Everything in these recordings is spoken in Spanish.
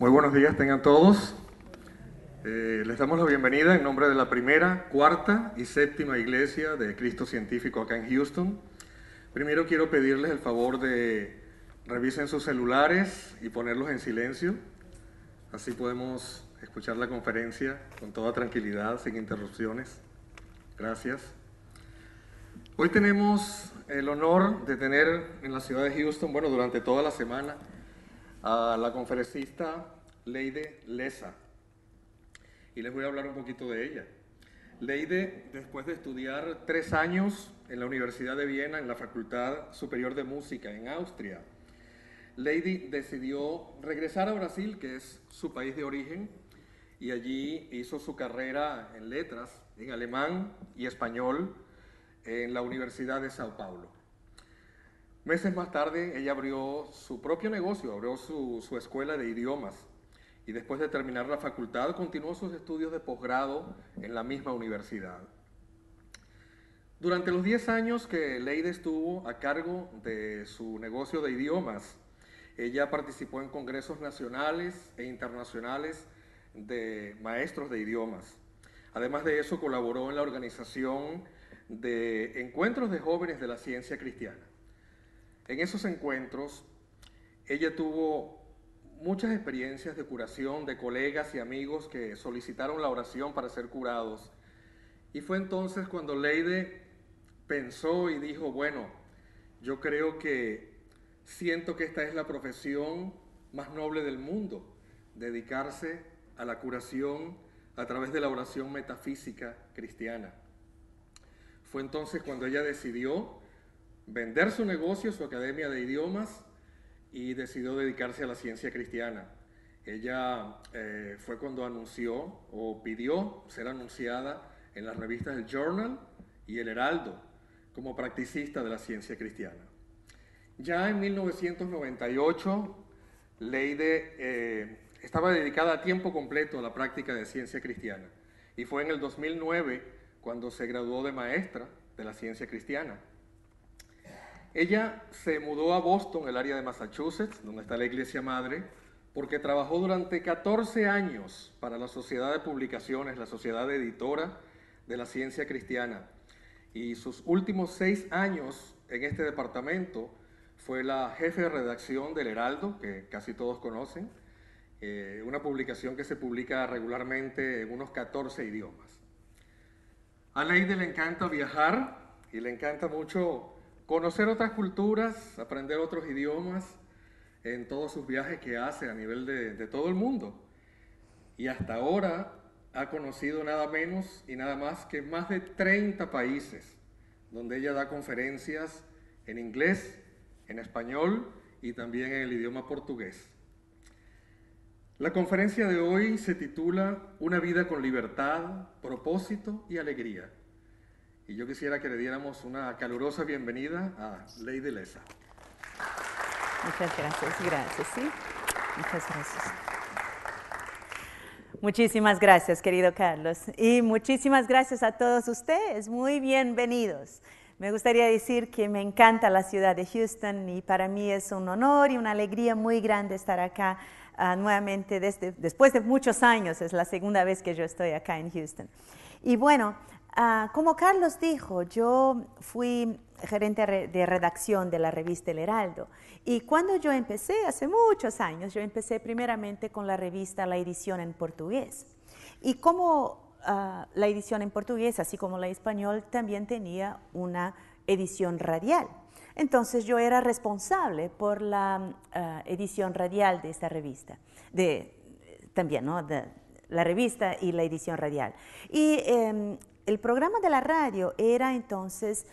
Muy buenos días tengan todos. Eh, les damos la bienvenida en nombre de la primera, cuarta y séptima iglesia de Cristo Científico acá en Houston. Primero quiero pedirles el favor de revisen sus celulares y ponerlos en silencio. Así podemos escuchar la conferencia con toda tranquilidad, sin interrupciones. Gracias. Hoy tenemos el honor de tener en la ciudad de Houston, bueno, durante toda la semana, a la conferencista Leide Lesa. Y les voy a hablar un poquito de ella. Leide, después de estudiar tres años en la Universidad de Viena, en la Facultad Superior de Música, en Austria, Lady decidió regresar a Brasil, que es su país de origen, y allí hizo su carrera en letras, en alemán y español, en la Universidad de Sao Paulo. Meses más tarde, ella abrió su propio negocio, abrió su, escuela de idiomas y después de terminar la facultad continuó sus estudios de posgrado en la misma universidad. Durante los 10 años que Leide estuvo a cargo de su negocio de idiomas, ella participó en congresos nacionales e internacionales de maestros de idiomas. Además de eso, colaboró en la organización de encuentros de jóvenes de la ciencia cristiana. En esos encuentros, ella tuvo muchas experiencias de curación de colegas y amigos que solicitaron la oración para ser curados. Y fue entonces cuando Leide pensó y dijo, bueno, yo creo que siento que esta es la profesión más noble del mundo, dedicarse a la curación a través de la oración metafísica cristiana. Fue entonces cuando ella decidió vender su negocio, su academia de idiomas, y decidió dedicarse a la ciencia cristiana. Ella eh, fue cuando anunció o pidió ser anunciada en las revistas El Journal y El Heraldo como practicista de la ciencia cristiana. Ya en 1998, Leide eh, estaba dedicada a tiempo completo a la práctica de ciencia cristiana y fue en el 2009 cuando se graduó de maestra de la ciencia cristiana. Ella se mudó a Boston, el área de Massachusetts, donde está la iglesia madre, porque trabajó durante 14 años para la Sociedad de Publicaciones, la Sociedad Editora de la Ciencia Cristiana. Y sus últimos seis años en este departamento fue la jefe de redacción del Heraldo, que casi todos conocen, eh, una publicación que se publica regularmente en unos 14 idiomas. A Leide le encanta viajar y le encanta mucho conocer otras culturas, aprender otros idiomas en todos sus viajes que hace a nivel de, todo el mundo. Y hasta ahora ha conocido nada menos y nada más que más de 30 países, donde ella da conferencias en inglés, en español y también en el idioma portugués. La conferencia de hoy se titula Una vida con libertad, propósito y alegría y yo quisiera que le diéramos una calurosa bienvenida a Lady Lesa. Muchas gracias, gracias, sí. Muchas gracias. Muchísimas gracias, querido Carlos. Y muchísimas gracias a todos ustedes. Muy bienvenidos. Me gustaría decir que me encanta la ciudad de Houston y para mí es un honor y una alegría muy grande estar acá ah, nuevamente desde, después de muchos años. Es la segunda vez que yo estoy acá en Houston. Y bueno, Ah, como Carlos dijo, yo fui gerente de redacción de la revista El Heraldo. Y cuando yo empecé, hace muchos años, yo empecé primeramente con la revista La Edición en portugués. Y como ah, la edición en portugués, así como la español, también tenía una edición radial. Entonces yo era responsable por la ah, edición radial de esta revista, de, también, ¿no? la revista y la edición radial. Y em, el programa de la radio era entonces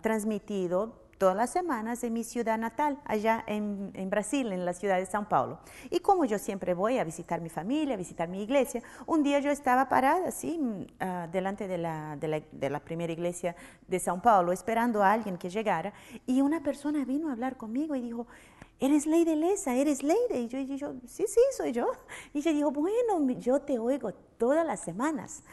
transmitido todas las semanas en mi ciudad natal, allá en, Brasil, en la ciudad de São Paulo. Y como yo siempre voy a visitar mi familia, a visitar mi iglesia, un día yo estaba parada así mm, ah, delante de la, primera iglesia de São Paulo, esperando a alguien que llegara, y una persona vino a hablar conmigo y dijo, ¿Eres Lady Lesa? ¿Eres Lady? Y yo, y yo, sí, sí, soy yo. Y ella dijo, bueno, yo te oigo todas las semanas.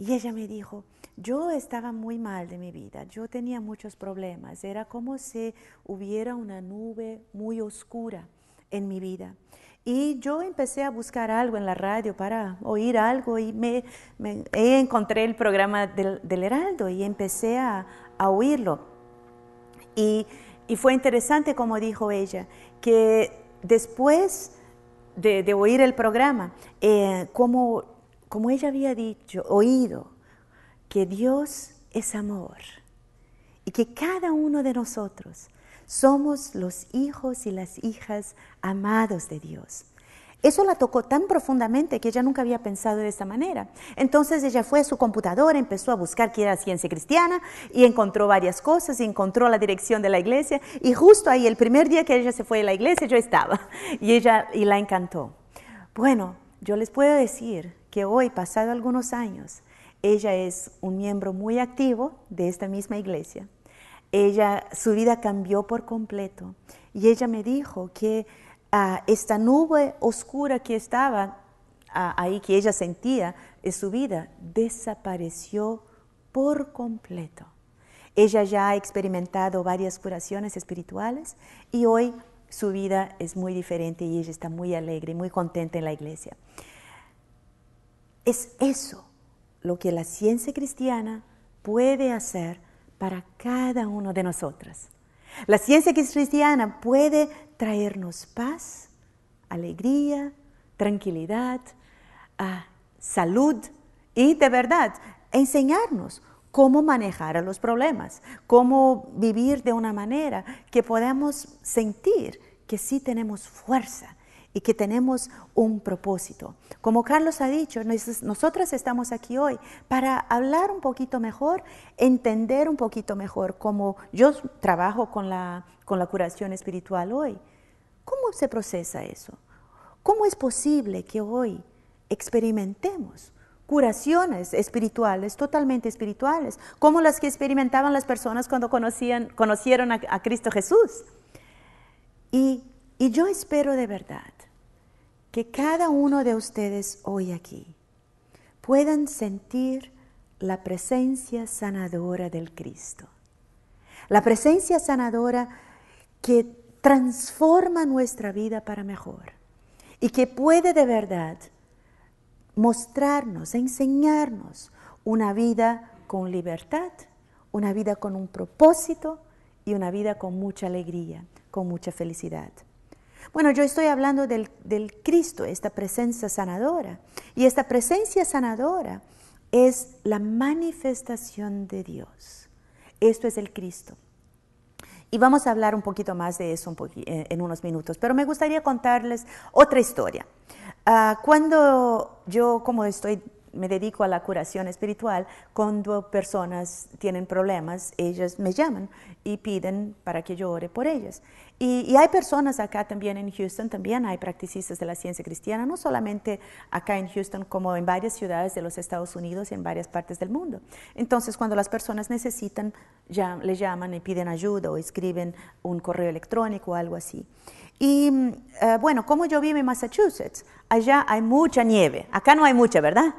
Y ella me dijo, yo estaba muy mal de mi vida, yo tenía muchos problemas, era como si hubiera una nube muy oscura en mi vida. Y yo empecé a buscar algo en la radio para oír algo y me, encontré el programa del, Heraldo y empecé a, oírlo. Y, fue interesante como dijo ella, que después de, oír el programa, eh, como como ella había dicho, oído, que Dios es amor y que cada uno de nosotros somos los hijos y las hijas amados de Dios. Eso la tocó tan profundamente que ella nunca había pensado de esta manera. Entonces ella fue a su computadora, empezó a buscar qué era ciencia cristiana y encontró varias cosas, y encontró la dirección de la iglesia y justo ahí el primer día que ella se fue a la iglesia yo estaba y ella y la encantó. Bueno, yo les puedo decir que hoy, pasado algunos años, ella es un miembro muy activo de esta misma iglesia. Ella, su vida cambió por completo y ella me dijo que ah, esta nube oscura que estaba ah, ahí, que ella sentía en su vida, desapareció por completo. Ella ya ha experimentado varias curaciones espirituales y hoy su vida es muy diferente y ella está muy alegre y muy contenta en la iglesia. Es eso lo que la ciencia cristiana puede hacer para cada uno de nosotros. La ciencia cristiana puede traernos paz, alegría, tranquilidad, ah, salud y de verdad enseñarnos cómo manejar los problemas, cómo vivir de una manera que podamos sentir que sí tenemos fuerza, y que tenemos un propósito. Como Carlos ha dicho, nosotros estamos aquí hoy para hablar un poquito mejor, entender un poquito mejor cómo yo trabajo con la, con la curación espiritual hoy. ¿Cómo se procesa eso? ¿Cómo es posible que hoy experimentemos curaciones espirituales, totalmente espirituales, como las que experimentaban las personas cuando conocían, conocieron a, Cristo Jesús? Y, y yo espero de verdad que cada uno de ustedes hoy aquí puedan sentir la presencia sanadora del Cristo. La presencia sanadora que transforma nuestra vida para mejor y que puede de verdad mostrarnos, enseñarnos una vida con libertad, una vida con un propósito y una vida con mucha alegría, con mucha felicidad. Bueno, yo estoy hablando del, Cristo, esta presencia sanadora. Y esta presencia sanadora es la manifestación de Dios. Esto es el Cristo. Y vamos a hablar un poquito más de eso eh, en unos minutos, pero me gustaría contarles otra historia. Ah, cuando yo, como estoy me dedico a la curación espiritual, cuando personas tienen problemas, ellas me llaman y piden para que yo ore por ellas. Y, hay personas acá también en Houston, también hay practicistas de la ciencia cristiana, no solamente acá en Houston, como en varias ciudades de los Estados Unidos y en varias partes del mundo. Entonces, cuando las personas necesitan, ya, le llaman y piden ayuda o escriben un correo electrónico o algo así. Y eh, bueno, como yo vivo en Massachusetts, allá hay mucha nieve, acá no hay mucha, ¿verdad?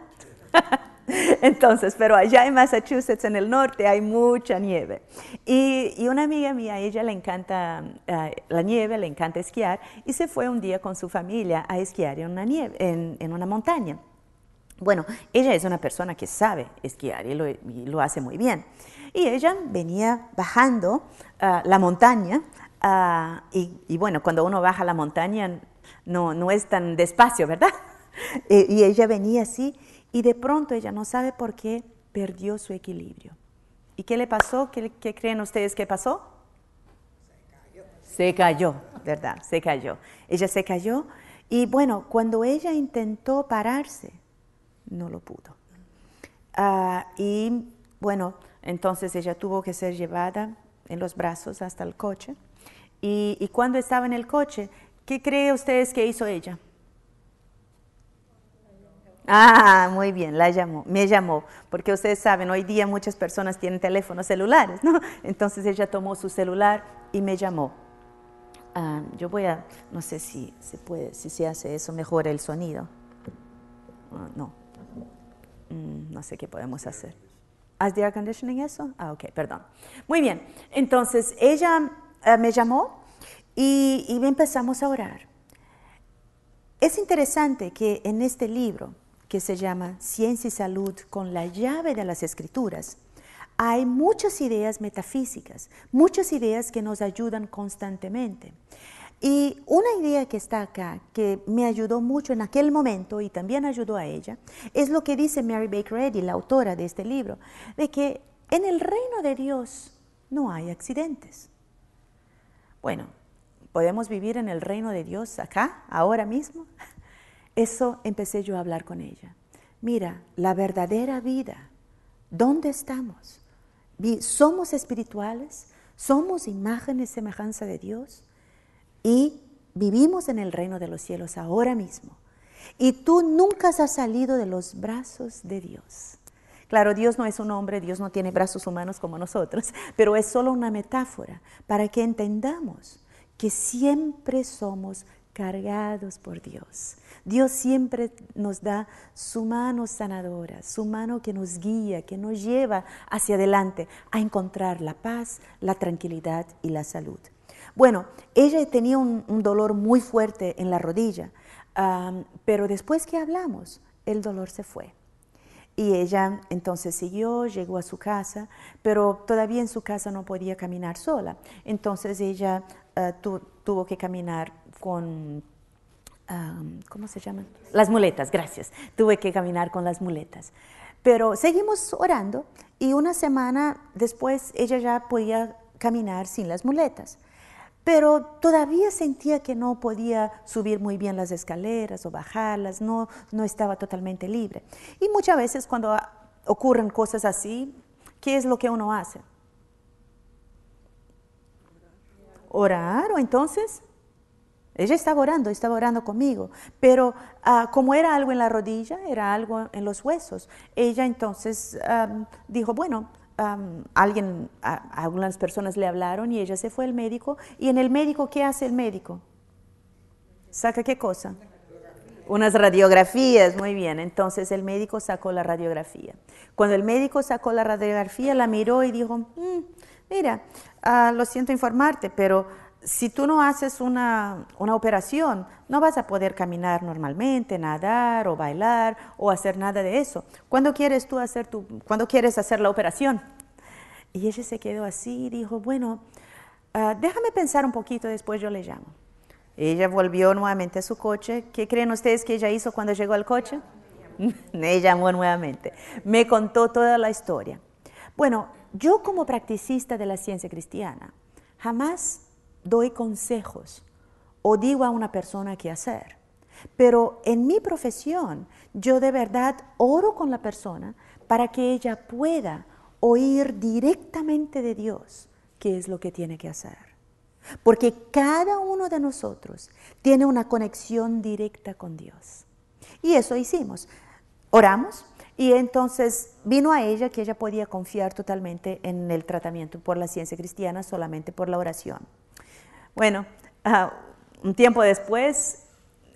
Entonces, pero allá en Massachusetts, en el norte, hay mucha nieve. Y, una amiga mía, a ella le encanta ah, la nieve, le encanta esquiar, y se fue un día con su familia a esquiar en una, nieve, en, una montaña. Bueno, ella es una persona que sabe esquiar y lo, hace muy bien. Y ella venía bajando ah, la montaña, ah, y, bueno, cuando uno baja la montaña no, no es tan despacio, ¿verdad? y ella venía así y de pronto ella no sabe por qué perdió su equilibrio. ¿Y qué le pasó? ¿Qué, creen ustedes que pasó? Se cayó. Se cayó, ¿verdad? Se cayó. Ella se cayó y bueno, cuando ella intentó pararse, no lo pudo. Ah, y bueno, entonces ella tuvo que ser llevada en los brazos hasta el coche. Y, cuando estaba en el coche, ¿qué cree ustedes que hizo ella? Ah, muy bien, la llamó, me llamó, porque ustedes saben, hoy día muchas personas tienen teléfonos celulares, ¿no? Entonces ella tomó su celular y me llamó. Ah, yo voy a, no sé si se puede, si se hace eso, mejora el sonido. Ah, no, mm, no sé qué podemos hacer. ¿Has de air conditioning eso? Ah, ok, perdón. Muy bien, entonces ella eh, me llamó y, y empezamos a orar. Es interesante que en este libro, que se llama Ciencia y Salud con la llave de las escrituras, hay muchas ideas metafísicas, muchas ideas que nos ayudan constantemente. Y una idea que está acá, que me ayudó mucho en aquel momento y también ayudó a ella, es lo que dice Mary Baker Eddy, la autora de este libro, de que en el reino de Dios no hay accidentes. Bueno, ¿podemos vivir en el reino de Dios acá, ahora mismo? Eso empecé yo a hablar con ella. Mira, la verdadera vida, ¿dónde estamos? ¿Somos espirituales? ¿Somos imágenes y semejanza de Dios? Y vivimos en el reino de los cielos ahora mismo. Y tú nunca has salido de los brazos de Dios. Claro, Dios no es un hombre, Dios no tiene brazos humanos como nosotros, pero es solo una metáfora para que entendamos que siempre somos cargados por Dios. Dios siempre nos da su mano sanadora, su mano que nos guía, que nos lleva hacia adelante a encontrar la paz, la tranquilidad y la salud. Bueno, ella tenía un, dolor muy fuerte en la rodilla, pero después que hablamos, el dolor se fue. Y ella entonces siguió, llegó a su casa, pero todavía en su casa no podía caminar sola. Entonces ella eh, tuvo que caminar con ¿cómo se llaman? Las muletas, gracias. Tuve que caminar con las muletas. Pero seguimos orando y una semana después ella ya podía caminar sin las muletas. Pero todavía sentía que no podía subir muy bien las escaleras o bajarlas, no, no estaba totalmente libre. Y muchas veces cuando ocurren cosas así, ¿qué es lo que uno hace? Orar o entonces ella estaba orando, estaba orando conmigo, pero ah, como era algo en la rodilla, era algo en los huesos, ella entonces dijo, bueno, alguien, algunas personas le hablaron y ella se fue al médico, y en el médico, ¿qué hace el médico? ¿Saca qué cosa? Unas radiografías, muy bien. Entonces el médico sacó la radiografía. Cuando el médico sacó la radiografía, la miró y dijo, mm, mira, ah, lo siento informarte, pero si tú no haces una, operación, no vas a poder caminar normalmente, nadar o bailar o hacer nada de eso. ¿Cuándo quieres tú hacer tu, quieres hacer la operación? Y ella se quedó así y dijo, bueno, ah, déjame pensar un poquito, después yo le llamo. Ella volvió nuevamente a su coche. ¿Qué creen ustedes que ella hizo cuando llegó al coche? Me llamó nuevamente. Me contó toda la historia. Bueno, yo como practicista de la ciencia cristiana, jamás doy consejos o digo a una persona qué hacer. Pero en mi profesión yo de verdad oro con la persona para que ella pueda oír directamente de Dios qué es lo que tiene que hacer. Porque cada uno de nosotros tiene una conexión directa con Dios. Y eso hicimos. Oramos y entonces vino a ella que ella podía confiar totalmente en el tratamiento por la ciencia cristiana solamente por la oración. Bueno, ah, un tiempo después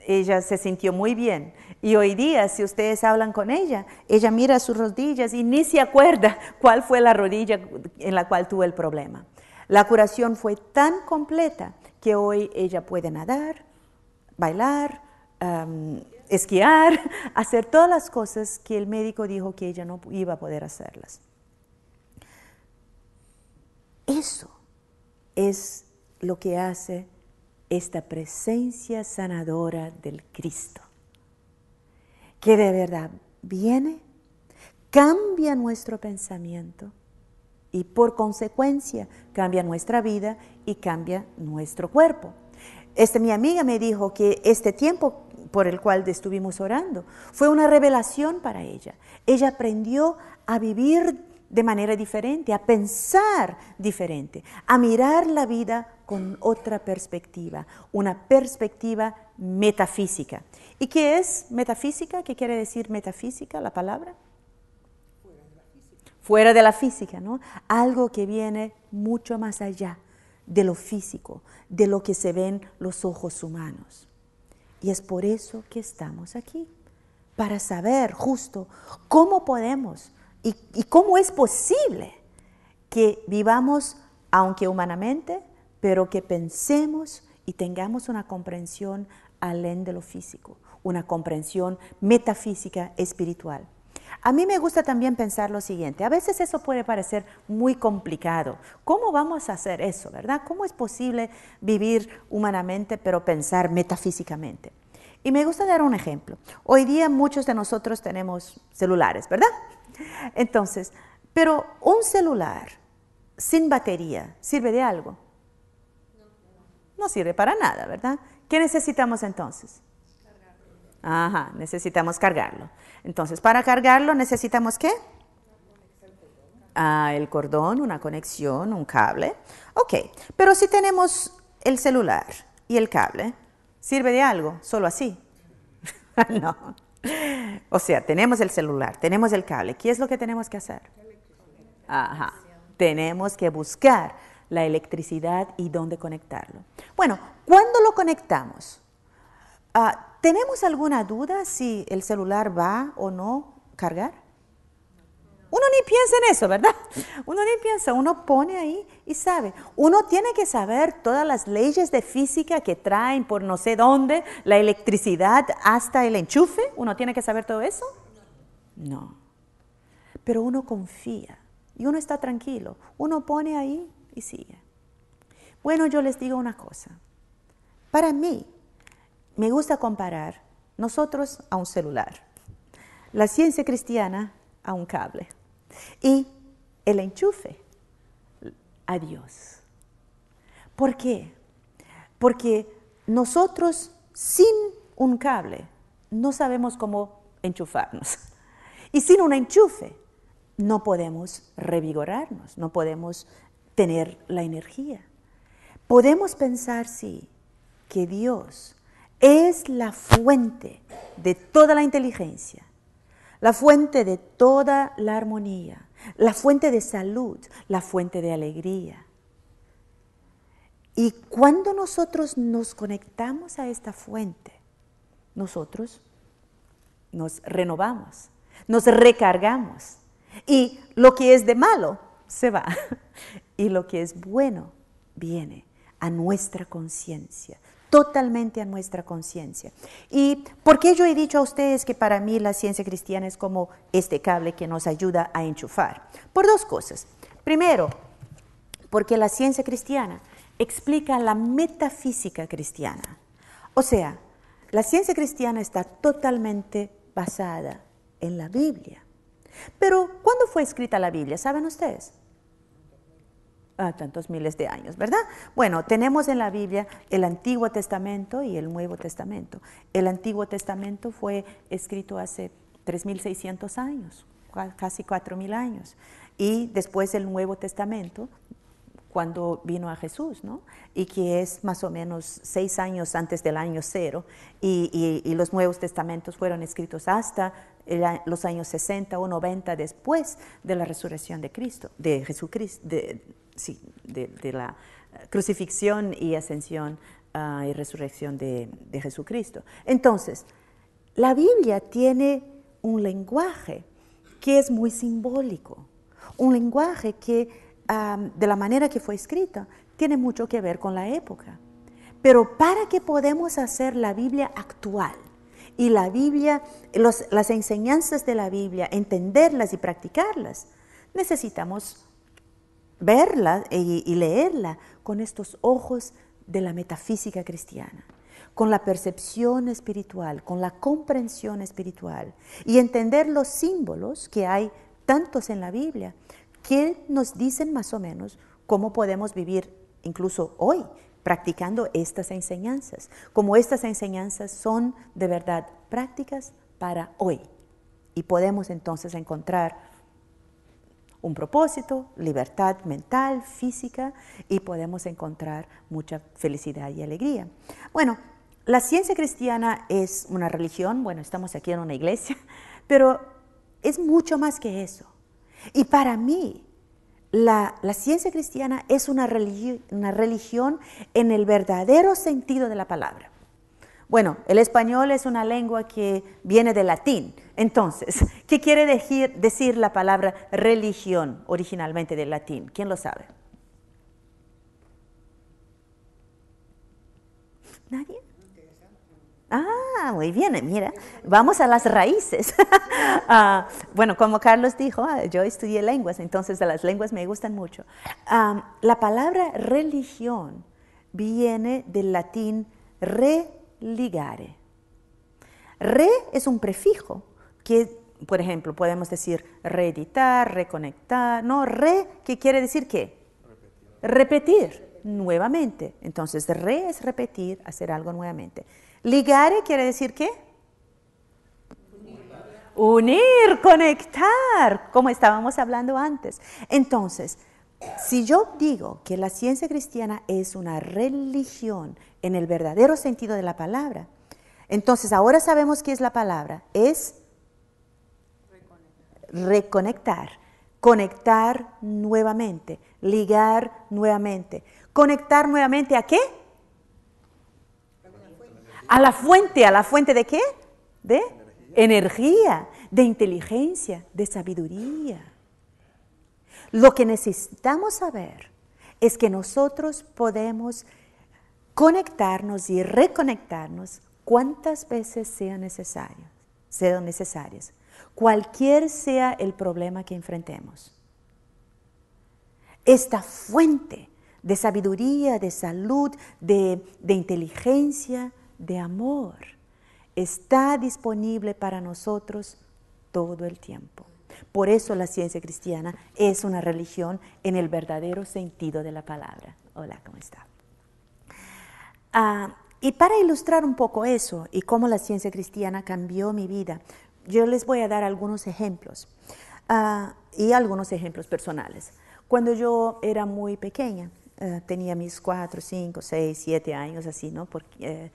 ella se sintió muy bien. Y hoy día, si ustedes hablan con ella, ella mira sus rodillas y ni se acuerda cuál fue la rodilla en la cual tuvo el problema. La curación fue tan completa que hoy ella puede nadar, bailar, esquiar, hacer todas las cosas que el médico dijo que ella no iba a poder hacerlas. Eso es lo que hace esta presencia sanadora del Cristo, que de verdad viene, cambia nuestro pensamiento y por consecuencia cambia nuestra vida y cambia nuestro cuerpo. Este, mi amiga me dijo que este tiempo por el cual estuvimos orando fue una revelación para ella. Ella aprendió a vivir de manera diferente, a pensar diferente, a mirar la vida con otra perspectiva, una perspectiva metafísica. ¿Y qué es metafísica? ¿Qué quiere decir metafísica la palabra? Fuera de la física, Fuera de la física ¿no? Algo que viene mucho más allá de lo físico, de lo que se ven los ojos humanos. Y es por eso que estamos aquí, para saber justo cómo podemos y, y cómo es posible que vivamos, aunque humanamente, pero que pensemos y tengamos una comprensión além de lo físico, una comprensión metafísica espiritual. A mí me gusta también pensar lo siguiente, a veces eso puede parecer muy complicado. ¿Cómo vamos a hacer eso, verdad? ¿Cómo es posible vivir humanamente pero pensar metafísicamente? Y me gusta dar un ejemplo. Hoy día muchos de nosotros tenemos celulares, ¿verdad? Entonces, pero un celular sin batería sirve de algo no sirve para nada, ¿verdad? ¿Qué necesitamos entonces? Ajá, necesitamos cargarlo. Entonces, para cargarlo necesitamos qué? Ah, el cordón, una conexión, un cable. Ok, pero si tenemos el celular y el cable, ¿sirve de algo? Solo así. no. O sea, tenemos el celular, tenemos el cable. ¿Qué es lo que tenemos que hacer? Tenemos que buscar la electricidad y dónde conectarlo. Bueno, ¿cuándo lo conectamos? Ah, ¿Tenemos alguna duda si el celular va o no cargar? Uno ni piensa en eso, ¿verdad? Uno ni piensa, uno pone ahí y sabe. Uno tiene que saber todas las leyes de física que traen por no sé dónde, la electricidad hasta el enchufe. ¿Uno tiene que saber todo eso? No. Pero uno confía y uno está tranquilo. Uno pone ahí y sigue. Bueno, yo les digo una cosa. Para mí, me gusta comparar nosotros a un celular, la ciencia cristiana a un cable y el enchufe a Dios. ¿Por qué? Porque nosotros sin un cable no sabemos cómo enchufarnos. Y sin un enchufe no podemos revigorarnos, no podemos tener la energía. Podemos pensar, sí, que Dios es la fuente de toda la inteligencia, la fuente de toda la armonía, la fuente de salud, la fuente de alegría. Y cuando nosotros nos conectamos a esta fuente, nosotros nos renovamos, nos recargamos y lo que es de malo se va y lo que es bueno viene a nuestra conciencia, totalmente a nuestra conciencia. ¿Y por qué yo he dicho a ustedes que para mí la ciencia cristiana es como este cable que nos ayuda a enchufar? Por dos cosas. Primero, porque la ciencia cristiana explica la metafísica cristiana. O sea, la ciencia cristiana está totalmente basada en la Biblia. Pero, ¿cuándo fue escrita la Biblia? ¿Saben ustedes? tantos miles de años, ¿verdad? Bueno, tenemos en la Biblia el Antiguo Testamento y el Nuevo Testamento. El Antiguo Testamento fue escrito hace 3.600 años, casi 4.000 años. Y después el Nuevo Testamento, cuando vino a Jesús, ¿no? Y que es más o menos seis años antes del año cero, y, los Nuevos Testamentos fueron escritos hasta los años 60 o 90 después de la resurrección de Cristo, de Jesucristo, de, sí, de, la eh, crucifixión y ascensión ah, y resurrección de, Jesucristo. Entonces, la Biblia tiene un lenguaje que es muy simbólico, un lenguaje que de la manera que fue escrita tiene mucho que ver con la época. Pero para que podamos hacer la Biblia actual y la Biblia, las enseñanzas de la Biblia, entenderlas y practicarlas, necesitamos verla e, y, leerla con estos ojos de la metafísica cristiana con la percepción espiritual, con la comprensión espiritual y entender los símbolos que hay tantos en la Biblia que nos dicen más o menos cómo podemos vivir incluso hoy practicando estas enseñanzas, como estas enseñanzas son de verdad prácticas para hoy. Y podemos entonces encontrar un propósito, libertad mental, física y podemos encontrar mucha felicidad y alegría. Bueno, la ciencia cristiana es una religión, bueno, estamos aquí en una iglesia, pero es mucho más que eso. Y para mí, la, ciencia cristiana es una, una religión en el verdadero sentido de la palabra. Bueno, el español es una lengua que viene del latín, entonces, ¿qué quiere decir, decir la palabra religión originalmente del latín? ¿Quién lo sabe? ¿Nadie? Ah, muy bien, mira, vamos a las raíces. Ah, bueno, como Carlos dijo, ah, yo estudié lenguas, entonces las lenguas me gustan mucho. la palabra religión viene del latín religare. Re es un prefijo que, por ejemplo, podemos decir reeditar, reconectar, ¿no? Re, ¿qué quiere decir qué? Repetir. nuevamente. Entonces, re es repetir, hacer algo nuevamente. Ligare quiere decir qué? Unir. Unir, conectar, como estábamos hablando antes. Entonces, si yo digo que la ciencia cristiana es una religión en el verdadero sentido de la palabra, entonces ahora sabemos qué es la palabra. Es reconectar, conectar nuevamente, ligar nuevamente. ¿Conectar nuevamente a qué? A la fuente, a la fuente de qué? De energía, de inteligencia, de sabiduría. Lo que necesitamos saber es que nosotros podemos conectarnos y reconectarnos cuantas veces sean necesarias, sean necesarias cualquier sea el problema que enfrentemos. Esta fuente de sabiduría, de salud, de, inteligencia, de amor, está disponible para nosotros todo el tiempo. Por eso la ciencia cristiana es una religión en el verdadero sentido de la palabra. Hola, ¿cómo está? Ah, y para ilustrar un poco eso y cómo la ciencia cristiana cambió mi vida, yo les voy a dar algunos ejemplos ah, y algunos ejemplos personales. Cuando yo era muy pequeña, eh, tenía mis cuatro, cinco, seis, siete años, así, ¿no? Porque eh,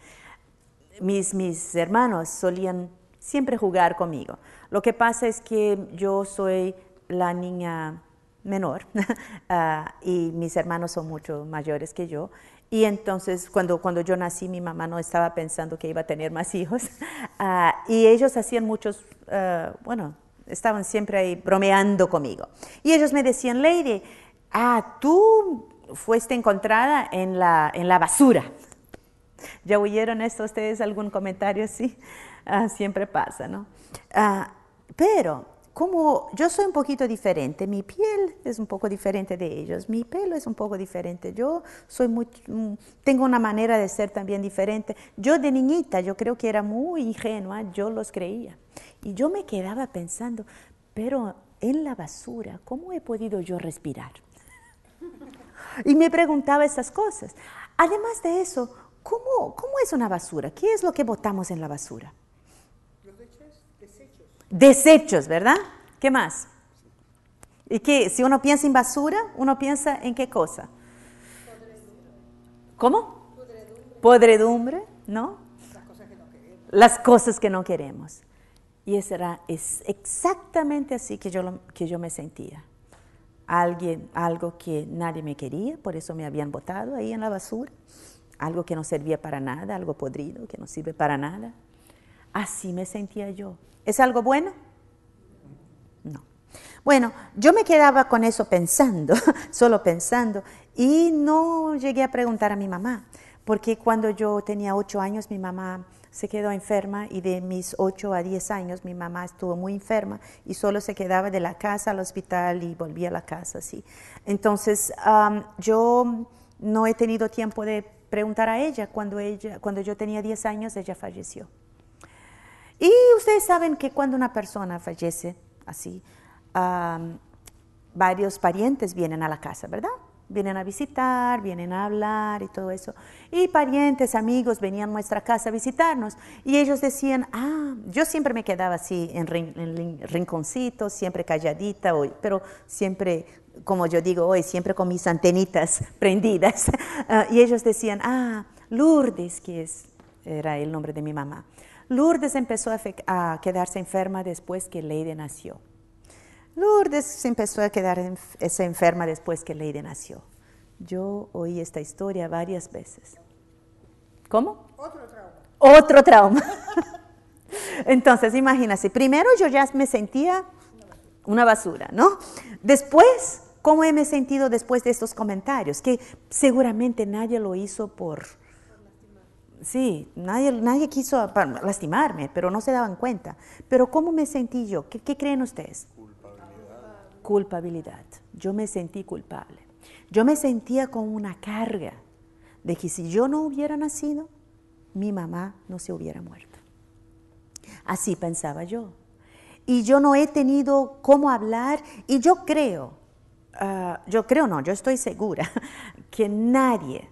mis, mis hermanos solían siempre jugar conmigo. Lo que pasa es que yo soy la niña menor ah, y mis hermanos son mucho mayores que yo y entonces, cuando, cuando yo nací, mi mamá no estaba pensando que iba a tener más hijos. Ah, y ellos hacían muchos, ah, bueno, estaban siempre ahí bromeando conmigo. Y ellos me decían, Lady, ah, tú fuiste encontrada en la, en la basura. ¿Ya oyeron esto ustedes? ¿Algún comentario así? Ah, siempre pasa, ¿no? pero como yo soy un poquito diferente, mi piel es un poco diferente de ellos, mi pelo es un poco diferente, yo soy muy, mm, tengo una manera de ser también diferente. Yo de niñita, yo creo que era muy ingenua, yo los creía. Y yo me quedaba pensando, pero en la basura, ¿cómo he podido yo respirar? y me preguntaba esas cosas. Además de eso, ¿cómo, cómo es una basura? ¿Qué es lo que botamos en la basura? Desechos, ¿verdad? ¿Qué más? Y que si uno piensa en basura, uno piensa en qué cosa. ¿Cómo? Podredumbre. Podredumbre, ¿no? Las cosas que no queremos. Las cosas que no queremos. Y eso era es exactamente así que yo, que yo me sentía. Alguien, algo que nadie me quería, por eso me habían botado ahí en la basura. Algo que no servía para nada, algo podrido, que no sirve para nada. Así me sentía yo. ¿Es algo bueno? No. Bueno, yo me quedaba con eso pensando, solo pensando, y no llegué a preguntar a mi mamá, porque cuando yo tenía ocho años mi mamá se quedó enferma y de mis ocho a diez años mi mamá estuvo muy enferma y solo se quedaba de la casa al hospital y volvía a la casa, Entonces yo no he tenido tiempo de preguntar a ella. Cuando, ella, cuando yo tenía diez años ella falleció. Y ustedes saben que cuando una persona fallece así, varios parientes vienen a la casa, ¿verdad? Vienen a visitar, vienen a hablar y todo eso. Y parientes, amigos venían a nuestra casa a visitarnos. Y ellos decían, ah, yo siempre me quedaba así en, el rinconcito, siempre calladita, hoy, pero siempre, como yo digo hoy, siempre con mis antenitas prendidas. Ah, y ellos decían, ah, Lourdes, que es, era el nombre de mi mamá. Lourdes empezó a, quedarse enferma después que Leide nació. Lourdes empezó a quedarse enferma después que Leide nació. Yo oí esta historia varias veces. ¿Cómo? Otro trauma. Otro trauma. Entonces, imagínense, primero yo ya me sentía una basura, ¿no? Después, ¿cómo me he sentido después de estos comentarios? Que seguramente nadie lo hizo por Sí, nadie, nadie quiso lastimarme, pero no se daban cuenta. Pero ¿cómo me sentí yo? ¿Qué, creen ustedes? Culpabilidad. Culpabilidad. Yo me sentí culpable. Yo me sentía con una carga de que si yo no hubiera nacido, mi mamá no se hubiera muerto. Así pensaba yo. Y yo no he tenido cómo hablar y yo creo, ah, yo creo no, yo estoy segura que nadie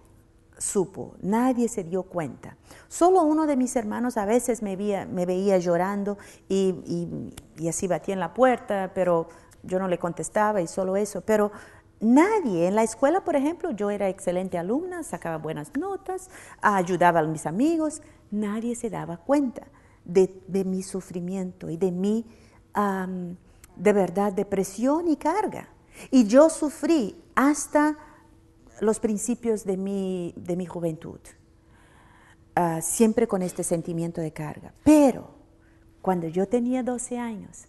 supo, nadie se dio cuenta. Solo uno de mis hermanos a veces me veía, me veía llorando y, así batía en la puerta, pero yo no le contestaba y solo eso. Pero nadie, en la escuela, por ejemplo, yo era excelente alumna, sacaba buenas notas, ayudaba a mis amigos, nadie se daba cuenta de, mi sufrimiento y de mi, de verdad, depresión y carga. Y yo sufrí hasta los principios de mi, de mi juventud, ah, siempre con este sentimiento de carga. Pero cuando yo tenía 12 años,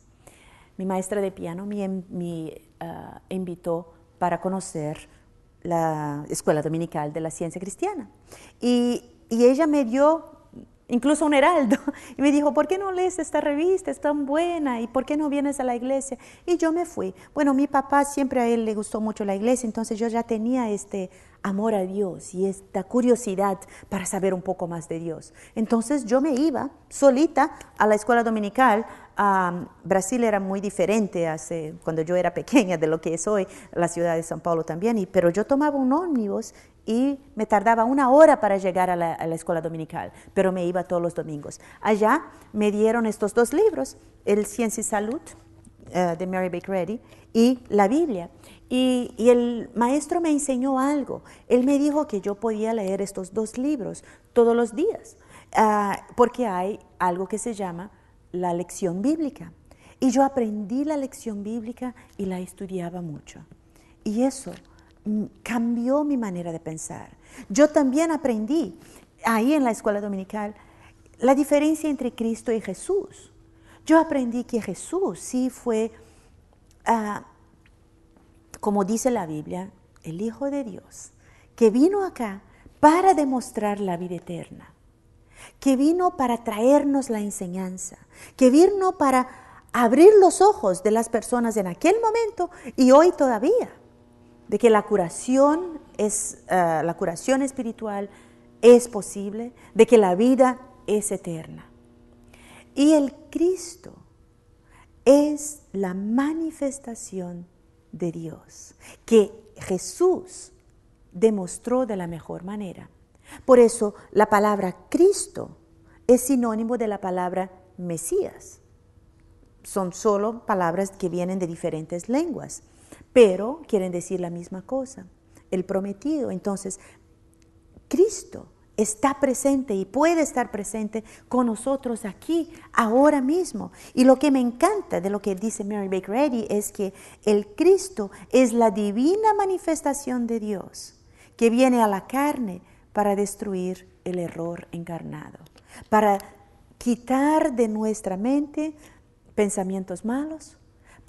mi maestra de piano me, em, me ah, invitó para conocer la Escuela Dominical de la Ciencia Cristiana. Y, y ella me dio incluso un heraldo, y me dijo, ¿por qué no lees esta revista? Es tan buena, ¿y por qué no vienes a la iglesia? Y yo me fui. Bueno, mi papá siempre a él le gustó mucho la iglesia, entonces yo ya tenía este amor a Dios y esta curiosidad para saber un poco más de Dios. Entonces yo me iba solita a la escuela dominical. Brasil era muy diferente cuando yo era pequeña de lo que es hoy, la ciudad de San Paulo también, y, pero yo tomaba un ómnibus y me tardaba una hora para llegar a la, escuela dominical, pero me iba todos los domingos. Allá me dieron estos dos libros, el Ciencia y Salud eh, de Mary Baker Eddy y la Biblia. Y, el maestro me enseñó algo. Él me dijo que yo podía leer estos dos libros todos los días, ah, porque hay algo que se llama la lección bíblica. Y yo aprendí la lección bíblica y la estudiaba mucho. Y eso cambió mi manera de pensar. Yo también aprendí ahí en la escuela dominical la diferencia entre Cristo y Jesús. Yo aprendí que Jesús sí fue, ah, como dice la Biblia, el Hijo de Dios, que vino acá para demostrar la vida eterna, que vino para traernos la enseñanza, que vino para abrir los ojos de las personas en aquel momento y hoy todavía de que la curación, es, eh, la curación espiritual es posible, de que la vida es eterna. Y el Cristo es la manifestación de Dios, que Jesús demostró de la mejor manera. Por eso la palabra Cristo es sinónimo de la palabra Mesías. Son solo palabras que vienen de diferentes lenguas pero quieren decir la misma cosa, el prometido. Entonces, Cristo está presente y puede estar presente con nosotros aquí, ahora mismo. Y lo que me encanta de lo que dice Mary Baker Eddy es que el Cristo es la divina manifestación de Dios que viene a la carne para destruir el error encarnado, para quitar de nuestra mente pensamientos malos,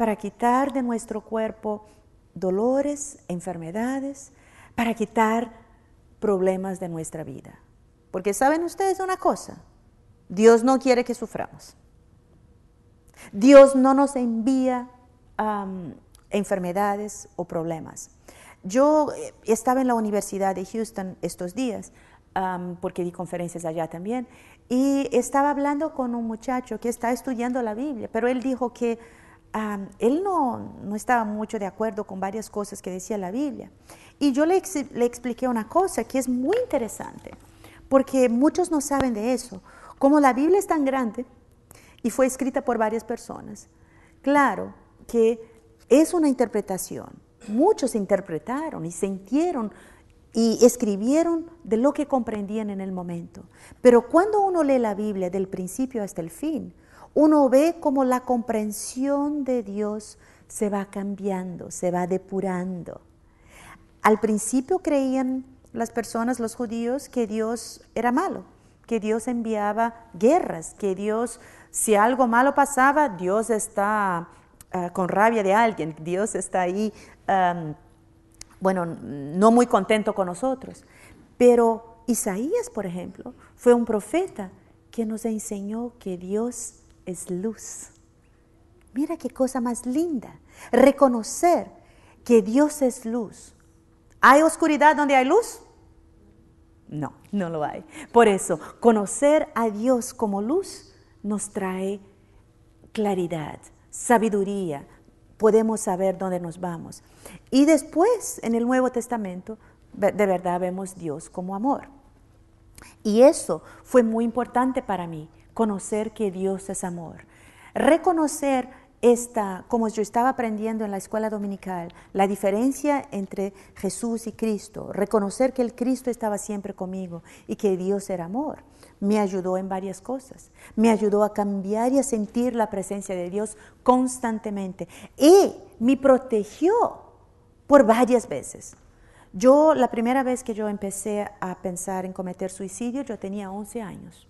para quitar de nuestro cuerpo dolores, enfermedades, para quitar problemas de nuestra vida. Porque saben ustedes una cosa, Dios no quiere que suframos. Dios no nos envía enfermedades o problemas. Yo eh, estaba en la Universidad de Houston estos días, porque di conferencias allá también, y estaba hablando con un muchacho que está estudiando la Biblia, pero él dijo que él no, estaba mucho de acuerdo con varias cosas que decía la Biblia. Y yo le, le expliqué una cosa que es muy interesante, porque muchos no saben de eso. Como la Biblia es tan grande y fue escrita por varias personas, claro que es una interpretación. Muchos interpretaron y sintieron y escribieron de lo que comprendían en el momento. Pero cuando uno lee la Biblia del principio hasta el fin, uno ve como la comprensión de Dios se va cambiando, se va depurando. Al principio creían las personas, los judíos, que Dios era malo, que Dios enviaba guerras, que Dios, si algo malo pasaba, Dios está ah, con rabia de alguien, Dios está ahí, bueno, no muy contento con nosotros. Pero Isaías, por ejemplo, fue un profeta que nos enseñó que Dios es luz. Mira qué cosa más linda. Reconocer que Dios es luz. ¿Hay oscuridad donde hay luz? No, no lo hay. Por eso, conocer a Dios como luz nos trae claridad, sabiduría. Podemos saber dónde nos vamos. Y después, en el Nuevo Testamento, de verdad vemos Dios como amor. Y eso fue muy importante para mí, conocer que Dios es amor. Reconocer esta, como yo estaba aprendiendo en la escuela dominical, la diferencia entre Jesús y Cristo, reconocer que el Cristo estaba siempre conmigo y que Dios era amor, me ayudó en varias cosas. Me ayudó a cambiar y a sentir la presencia de Dios constantemente y me protegió por varias veces. Yo, la primera vez que yo empecé a pensar en cometer suicidio, yo tenía 11 años.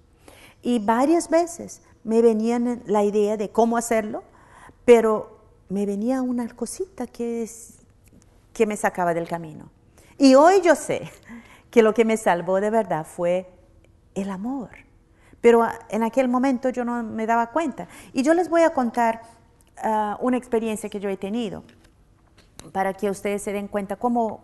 Y varias veces me venían la idea de cómo hacerlo, pero me venía una cosita que, que me sacaba del camino. Y hoy yo sé que lo que me salvó de verdad fue el amor. Pero ah, en aquel momento yo no me daba cuenta. Y yo les voy a contar ah, una experiencia que yo he tenido para que ustedes se den cuenta cómo,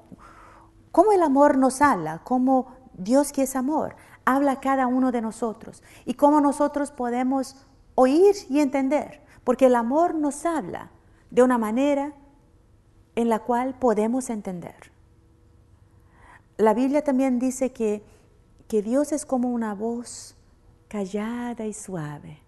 cómo el amor nos habla, cómo Dios que es amor habla cada uno de nosotros y cómo nosotros podemos oír y entender, porque el amor nos habla de una manera en la cual podemos entender. La Biblia también dice que, que Dios es como una voz callada y suave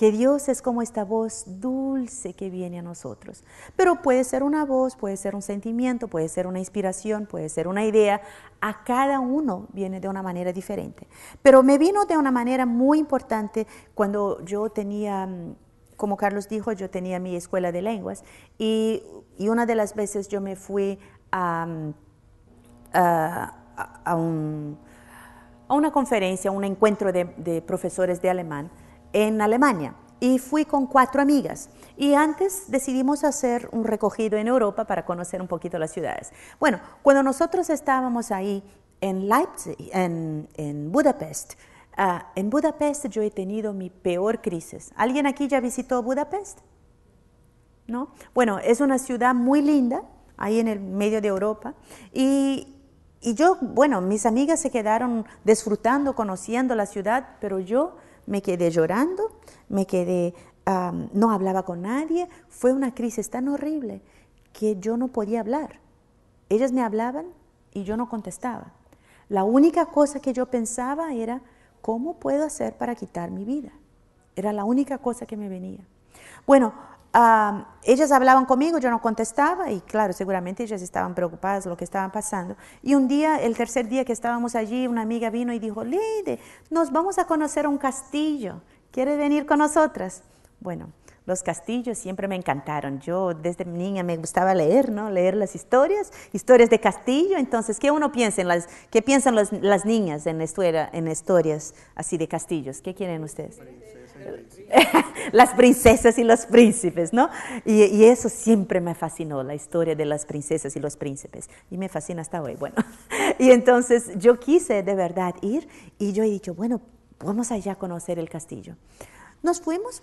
que Dios es como esta voz dulce que viene a nosotros. Pero puede ser una voz, puede ser un sentimiento, puede ser una inspiración, puede ser una idea. A cada uno viene de una manera diferente. Pero me vino de una manera muy importante cuando yo tenía, mm, como Carlos dijo, yo tenía mi escuela de lenguas y, una de las veces yo me fui a, mm, una conferencia, a un encuentro de profesores de alemán en Alemania y fui con cuatro amigas. Y antes decidimos hacer un recogido en Europa para conocer un poquito las ciudades. Bueno, cuando nosotros estábamos ahí en Leipzig, en, en Budapest, ah, en Budapest yo he tenido mi peor crisis. ¿Alguien aquí ya visitó Budapest? ¿No? Bueno, es una ciudad muy linda, ahí en el medio de Europa, y, y yo, bueno, mis amigas se quedaron disfrutando, conociendo la ciudad, pero yo me quedé llorando, me quedé, no hablaba con nadie, fue una crisis tan horrible que yo no podía hablar. Ellas me hablaban y yo no contestaba. La única cosa que yo pensaba era, ¿cómo puedo hacer para quitar mi vida? Era la única cosa que me venía. Bueno, ellas hablaban conmigo, yo no contestaba y claro, seguramente ellas estaban preocupadas lo que estaba pasando. Y un día, el tercer día que estábamos allí, una amiga vino y dijo, Lide, nos vamos a conocer un castillo, ¿quiere venir con nosotras? Bueno, los castillos siempre me encantaron. Yo desde niña me gustaba leer, ¿no? Leer las historias, historias de castillo. Entonces, ¿qué uno piensa en las, qué piensan las niñas en, en historias así de castillos? ¿Qué quieren ustedes? las princesas y los príncipes, ¿no? Y, eso siempre me fascinó, la historia de las princesas y los príncipes. Y me fascina hasta hoy, bueno. Y entonces yo quise de verdad ir y yo he dicho, bueno, vamos allá a conocer el castillo. Nos fuimos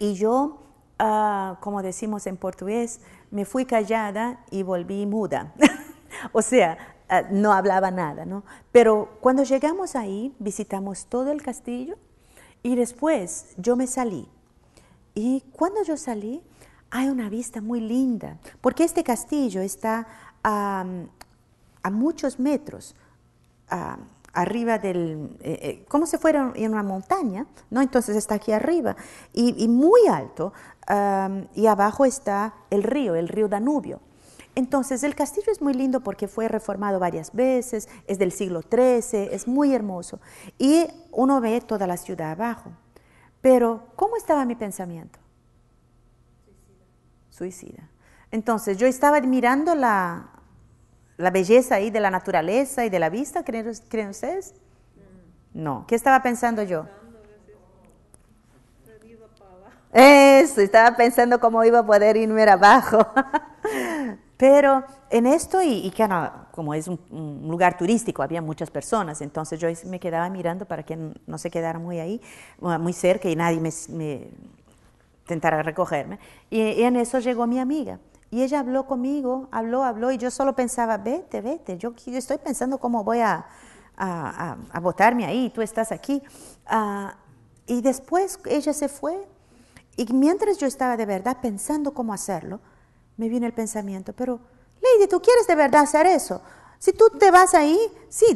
y yo, ah, como decimos en portugués, me fui callada y volví muda. o sea, ah, no hablaba nada, ¿no? Pero cuando llegamos ahí, visitamos todo el castillo y después yo me salí. Y cuando yo salí, hay una vista muy linda, porque este castillo está a muchos metros arriba del, eh, eh, como si fuera en una montaña, ¿no? Entonces está aquí arriba y, muy alto y abajo está el río, el río Danubio. Entonces, el castillo es muy lindo porque fue reformado varias veces, es del siglo XIII, es muy hermoso. Y uno ve toda la ciudad abajo. Pero, ¿cómo estaba mi pensamiento? Suicida. Suicida. Entonces, yo estaba admirando la, belleza ahí de la naturaleza y de la vista, ¿creen, ustedes? No. ¿Qué estaba pensando yo? Eso, estaba pensando cómo iba a poder irme abajo. Pero en esto, y, que como es un, lugar turístico, había muchas personas, entonces yo me quedaba mirando para que no se quedara muy ahí, muy cerca y nadie me, intentara recogerme. Y, en eso llegó mi amiga. Y ella habló conmigo, habló, habló, y yo solo pensaba, vete, vete, yo, estoy pensando cómo voy a, a, botarme ahí, tú estás aquí. Ah, y después ella se fue, y mientras yo estaba de verdad pensando cómo hacerlo, me viene el pensamiento, pero Lady, ¿tú quieres de verdad hacer eso? Si tú te vas ahí, sí,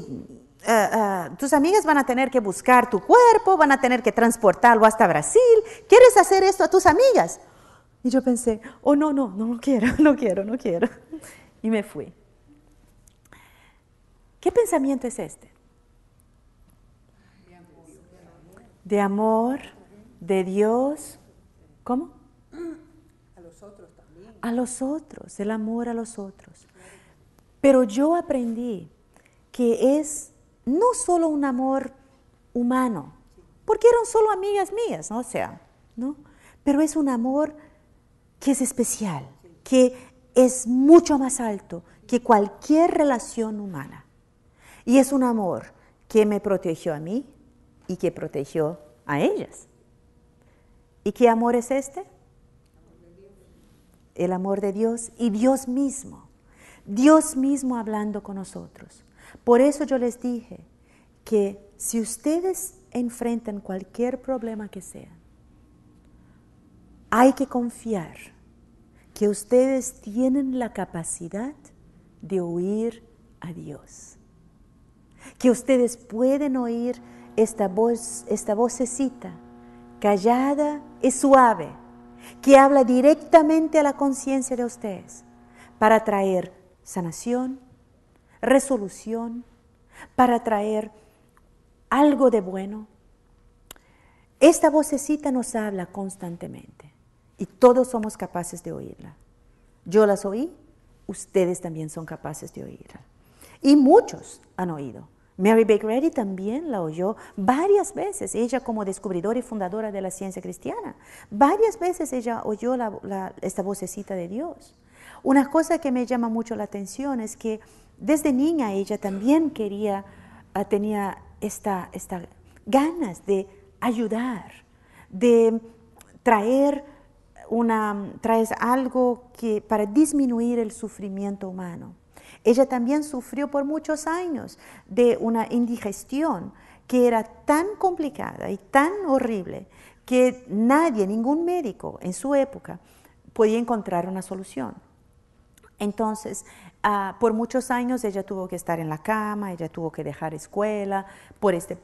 eh, eh, tus amigas van a tener que buscar tu cuerpo, van a tener que transportarlo hasta Brasil. ¿Quieres hacer esto a tus amigas? Y yo pensé, oh, no, no, no, lo quiero, no quiero, no quiero. Y me fui. ¿Qué pensamiento es este? De amor, de Dios. ¿Cómo? a los otros, el amor a los otros. Pero yo aprendí que es no solo un amor humano, porque eran solo amigas mías, ¿no? o sea, ¿no? Pero es un amor que es especial, que es mucho más alto que cualquier relación humana. Y es un amor que me protegió a mí y que protegió a ellas. ¿Y qué amor es este? el amor de Dios y Dios mismo, Dios mismo hablando con nosotros. Por eso yo les dije que si ustedes enfrentan cualquier problema que sea, hay que confiar que ustedes tienen la capacidad de oír a Dios, que ustedes pueden oír esta voz, esta vocecita callada y suave que habla directamente a la conciencia de ustedes para traer sanación, resolución, para traer algo de bueno. Esta vocecita nos habla constantemente y todos somos capaces de oírla. Yo las oí, ustedes también son capaces de oírla. Y muchos han oído. Mary Baker Eddy también la oyó varias veces, ella como descubridora y fundadora de la ciencia cristiana. Varias veces ella oyó esta vocecita de Dios. Una cosa que me llama mucho la atención es que desde niña ella también quería, ah, tenía estas esta ganas de ayudar, de traer, una, traer algo que, para disminuir el sufrimiento humano. Ella también sufrió por muchos años de una indigestión que era tan complicada y tan horrible que nadie, ningún médico en su época podía encontrar una solución. Entonces, ah, por muchos años ella tuvo que estar en la cama, ella tuvo que dejar escuela por este,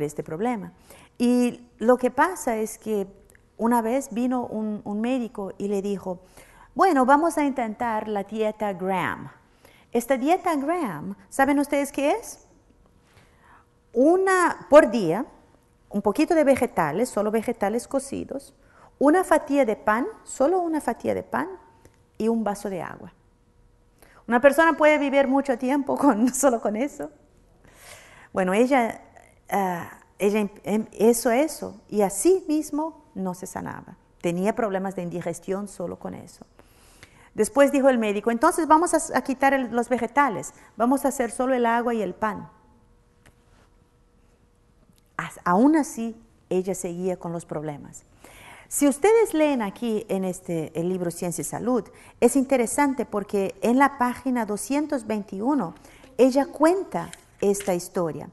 este problema. Y lo que pasa es que una vez vino un, un médico y le dijo, bueno, vamos a intentar la dieta Graham. Esta dieta Graham, ¿saben ustedes qué es? Una por día, un poquito de vegetales, solo vegetales cocidos, una fatía de pan, solo una fatía de pan y un vaso de agua. Una persona puede vivir mucho tiempo solo con eso. Bueno, ella, ah, ella em, em, eso, eso, y así mismo no se sanaba. Tenía problemas de indigestión solo con eso. Después dijo el médico, entonces vamos a, quitar los vegetales, vamos a hacer solo el agua y el pan. aún así, ella seguía con los problemas. Si ustedes leen aquí en este el libro Ciencia y Salud, es interesante porque en la página 221 ella cuenta esta historia.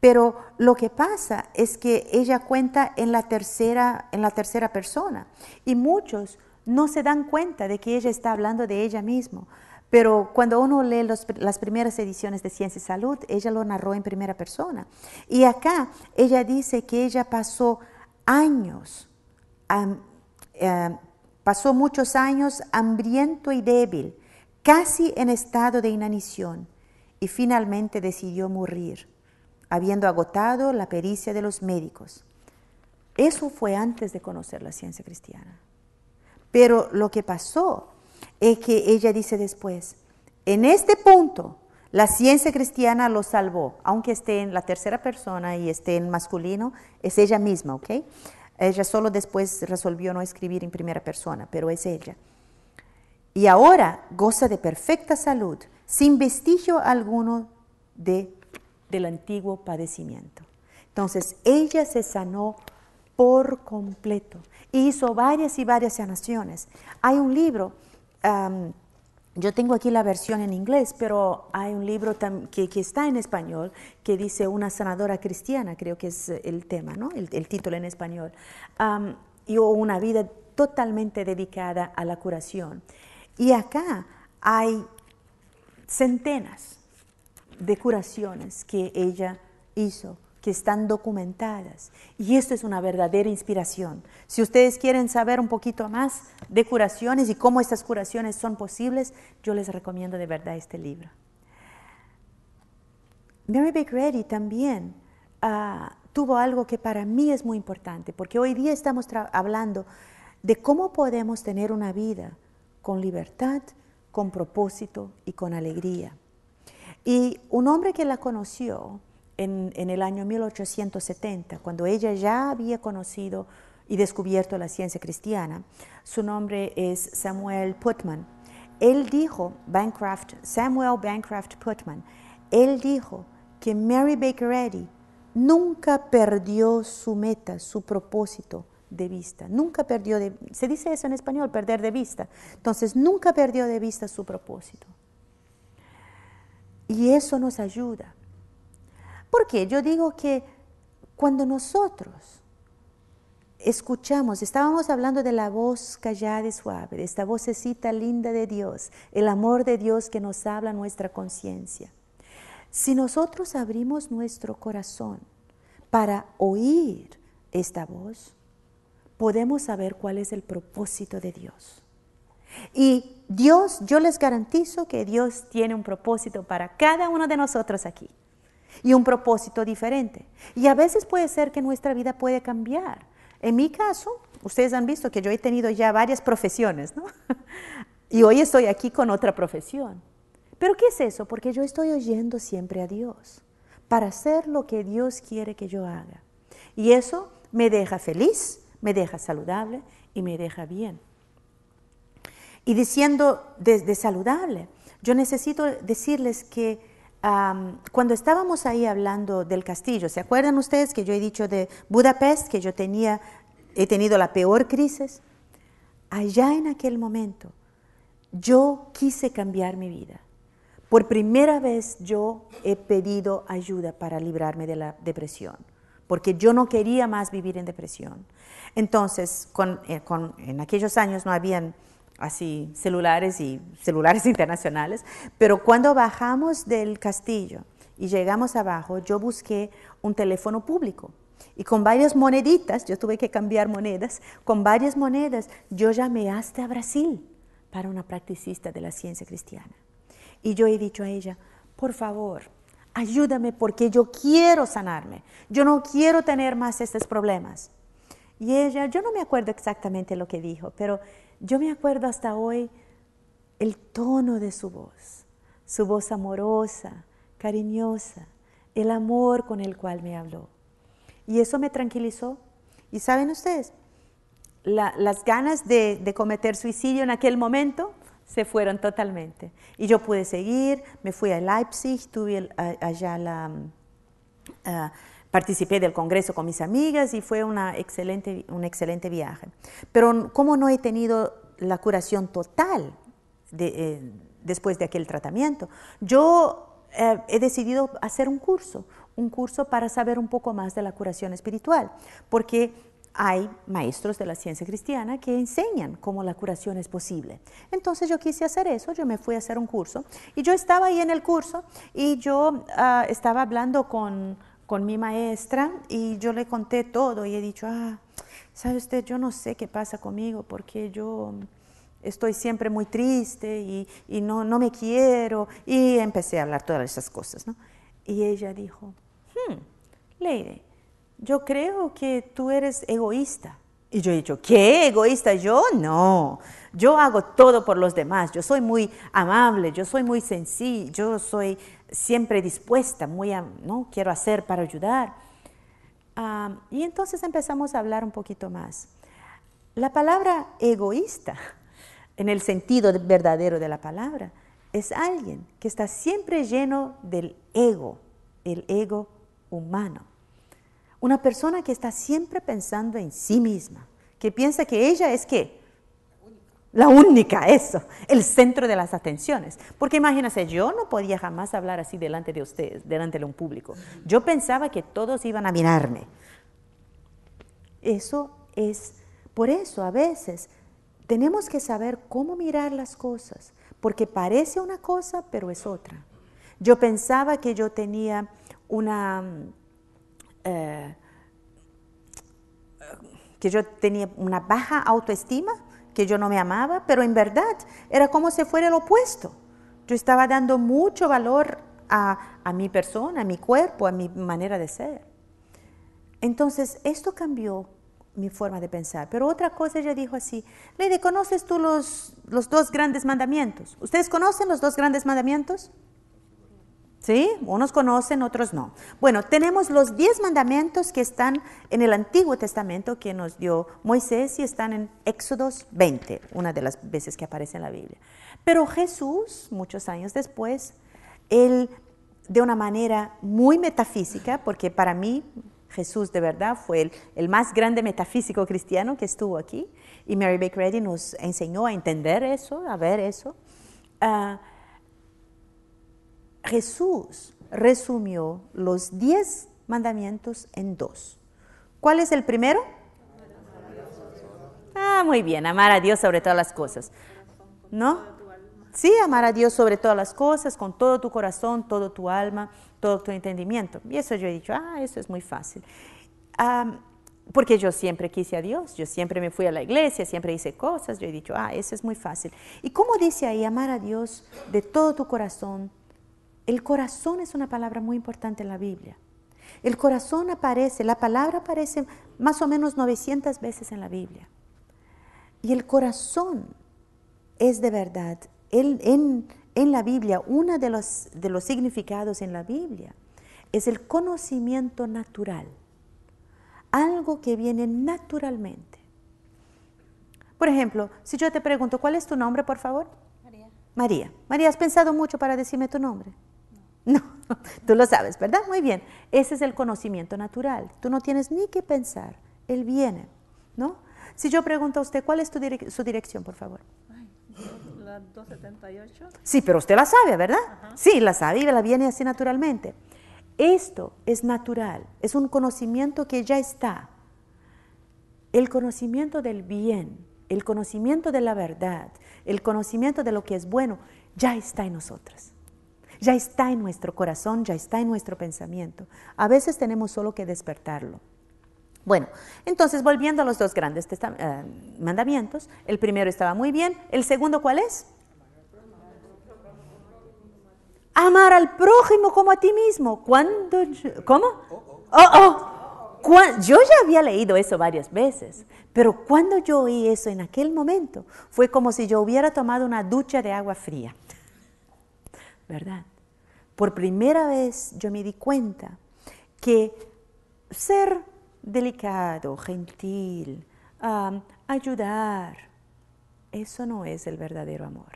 Pero lo que pasa es que ella cuenta en la tercera, en la tercera persona. Y muchos no se dan cuenta de que ella está hablando de ella misma. Pero cuando uno lee las primeras ediciones de Ciencia y Salud, ella lo narró en primera persona. Y acá ella dice que ella pasó años, eh, pasó muchos años hambriento y débil, casi en estado de inanición, y finalmente decidió morir, habiendo agotado la pericia de los médicos. Eso fue antes de conocer la ciencia cristiana. Pero lo que pasó es que ella dice después, en este punto la ciencia cristiana lo salvó, aunque esté en la tercera persona y esté en masculino, es ella misma, ¿ok? Ella solo después resolvió no escribir en primera persona, pero es ella. Y ahora goza de perfecta salud, sin vestigio alguno de, del antiguo padecimiento. Entonces, ella se sanó por completo y hizo varias y varias sanaciones. Hay un libro, yo tengo aquí la versión en inglés, pero hay un libro que, está en español que dice Una sanadora cristiana, creo que es el tema, ¿no? el, título en español, y una vida totalmente dedicada a la curación. Y acá hay centenas de curaciones que ella hizo que están documentadas. Y esto es una verdadera inspiración. Si ustedes quieren saber un poquito más de curaciones y cómo estas curaciones son posibles, yo les recomiendo de verdad este libro. Mary Baker también ah, tuvo algo que para mí es muy importante, porque hoy día estamos hablando de cómo podemos tener una vida con libertad, con propósito y con alegría. Y un hombre que la conoció, en, el año 1870, cuando ella ya había conocido y descubierto la ciencia cristiana. Su nombre es Samuel Putman. Él dijo, Bancroft, Samuel Bancroft Putman, él dijo que Mary Baker Eddy nunca perdió su meta, su propósito de vista, nunca perdió de, se dice eso en español, perder de vista, entonces nunca perdió de vista su propósito. Y eso nos ayuda, qué? yo digo que cuando nosotros escuchamos, estábamos hablando de la voz callada y suave, de esta vocecita linda de Dios, el amor de Dios que nos habla nuestra conciencia. Si nosotros abrimos nuestro corazón para oír esta voz, podemos saber cuál es el propósito de Dios. Y Dios, yo les garantizo que Dios tiene un propósito para cada uno de nosotros aquí y un propósito diferente. Y a veces puede ser que nuestra vida puede cambiar. En mi caso, ustedes han visto que yo he tenido ya varias profesiones, ¿no? y hoy estoy aquí con otra profesión. ¿Pero qué es eso? Porque yo estoy oyendo siempre a Dios para hacer lo que Dios quiere que yo haga. Y eso me deja feliz, me deja saludable y me deja bien. Y diciendo desde de saludable, yo necesito decirles que cuando estábamos ahí hablando del castillo, ¿se acuerdan ustedes que yo he dicho de Budapest, que yo tenía, he tenido la peor crisis? Allá en aquel momento, yo quise cambiar mi vida. Por primera vez yo he pedido ayuda para librarme de la depresión, porque yo no quería más vivir en depresión. Entonces, eh, en aquellos años no habían así celulares y celulares internacionales, pero cuando bajamos del castillo y llegamos abajo, yo busqué un teléfono público y con varias moneditas, yo tuve que cambiar monedas, con varias monedas yo llamé hasta Brasil para una practicista de la ciencia cristiana. Y yo he dicho a ella, por favor, ayúdame porque yo quiero sanarme, yo no quiero tener más estos problemas. Y ella, yo no me acuerdo exactamente lo que dijo, pero yo me acuerdo hasta hoy el tono de su voz, su voz amorosa, cariñosa, el amor con el cual me habló. Y eso me tranquilizó. Y saben ustedes, las ganas de, de cometer suicidio en aquel momento se fueron totalmente. Y yo pude seguir, me fui a Leipzig, tuve allá la, mm, ah, participé del Congreso con mis amigas y fue una excelente, un excelente viaje. Pero como no he tenido la curación total eh, después de aquel tratamiento, yo eh, he decidido hacer un curso, un curso para saber un poco más de la curación espiritual, porque hay maestros de la ciencia cristiana que enseñan cómo la curación es posible. Entonces yo quise hacer eso, yo me fui a hacer un curso y yo estaba ahí en el curso y yo ah, estaba hablando con con mi maestra y yo le conté todo y he dicho, ah, sabe usted, yo no sé qué pasa conmigo porque yo estoy siempre muy triste y, y no, no me quiero y empecé a hablar todas esas cosas. ¿no? Y ella dijo, hmm, Leire, yo creo que tú eres egoísta. Y yo he dicho, ¿qué egoísta? Yo no, yo hago todo por los demás, yo soy muy amable, yo soy muy sencillo, yo soy siempre dispuesta, muy, a, ¿no? Quiero hacer para ayudar. y entonces empezamos a hablar un poquito más. La palabra egoísta, en el sentido verdadero de la palabra, es alguien que está siempre lleno del ego, el ego humano. Una persona que está siempre pensando en sí misma, que piensa que ella es qué? La única, eso, el centro de las atenciones. Porque imagínense, yo no podía jamás hablar así delante de ustedes, delante de un público. Yo pensaba que todos iban a mirarme. Eso es, por eso a veces tenemos que saber cómo mirar las cosas, porque parece una cosa, pero es otra. Yo pensaba que yo tenía una... Mm, eh, que yo tenía una baja autoestima que yo no me amaba, pero en verdad era como si fuera el opuesto. Yo estaba dando mucho valor a, mi persona, a mi cuerpo, a mi manera de ser. Entonces, esto cambió mi forma de pensar. Pero otra cosa ella dijo así, Lady, ¿conoces tú los dos grandes mandamientos? ¿Ustedes conocen los dos grandes mandamientos? ¿Sí? Unos conocen, otros no. Bueno, tenemos los diez mandamientos que están en el Antiguo Testamento que nos dio Moisés y están en Éxodos 20, una de las veces que aparece en la Biblia. Pero Jesús, muchos años después, él de una manera muy metafísica, porque para mí Jesús de verdad fue el, más grande metafísico cristiano que estuvo aquí, y Mary Baker Eddy nos enseñó a entender eso, a ver eso. Ah, Jesús resumió los diez mandamientos en dos. ¿Cuál es el primero? Ah, muy bien, amar a Dios sobre todas las cosas. ¿No? Sí, amar a Dios sobre todas las cosas, con todo tu corazón, todo tu alma, todo tu entendimiento. Y eso yo he dicho, ah, eso es muy fácil. porque yo siempre quise a Dios, yo siempre me fui a la iglesia, siempre hice cosas, yo he dicho, ah, eso es muy fácil. ¿Y cómo dice ahí amar a Dios de todo tu corazón, el corazón es una palabra muy importante en la Biblia. El corazón aparece, la palabra aparece más o menos 900 veces en la Biblia. Y el corazón es de verdad, en, la Biblia, uno de los, de los significados en la Biblia es el conocimiento natural, algo que viene naturalmente. Por ejemplo, si yo te pregunto, ¿cuál es tu nombre, por favor? María. María. María, ¿has pensado mucho para decirme tu nombre? No, tú lo sabes, ¿verdad? Muy bien. Ese es el conocimiento natural. Tú no tienes ni que pensar. Él viene, ¿no? Si yo pregunto a usted, ¿cuál es su dirección, por favor? la 278. Sí, pero usted la sabe, ¿verdad? Sí, la sabe y la viene así naturalmente. Esto es natural, es un conocimiento que ya está. El conocimiento del bien, el conocimiento de la verdad, el conocimiento de lo que es bueno, ya está en nosotras ya está en nuestro corazón, ya está en nuestro pensamiento. A veces tenemos solo que despertarlo. Bueno, entonces volviendo a los dos grandes eh, mandamientos, el primero estaba muy bien, el segundo ¿cuál es? Amar al prójimo como a ti mismo. ¿Cuándo? ¿Cómo? Oh, oh. oh, oh. yo ya había leído eso varias veces, pero cuando yo oí eso en aquel momento, fue como si yo hubiera tomado una ducha de agua fría. ¿Verdad? por primera vez yo me di cuenta que ser delicado, gentil, ayudar, eso no es el verdadero amor.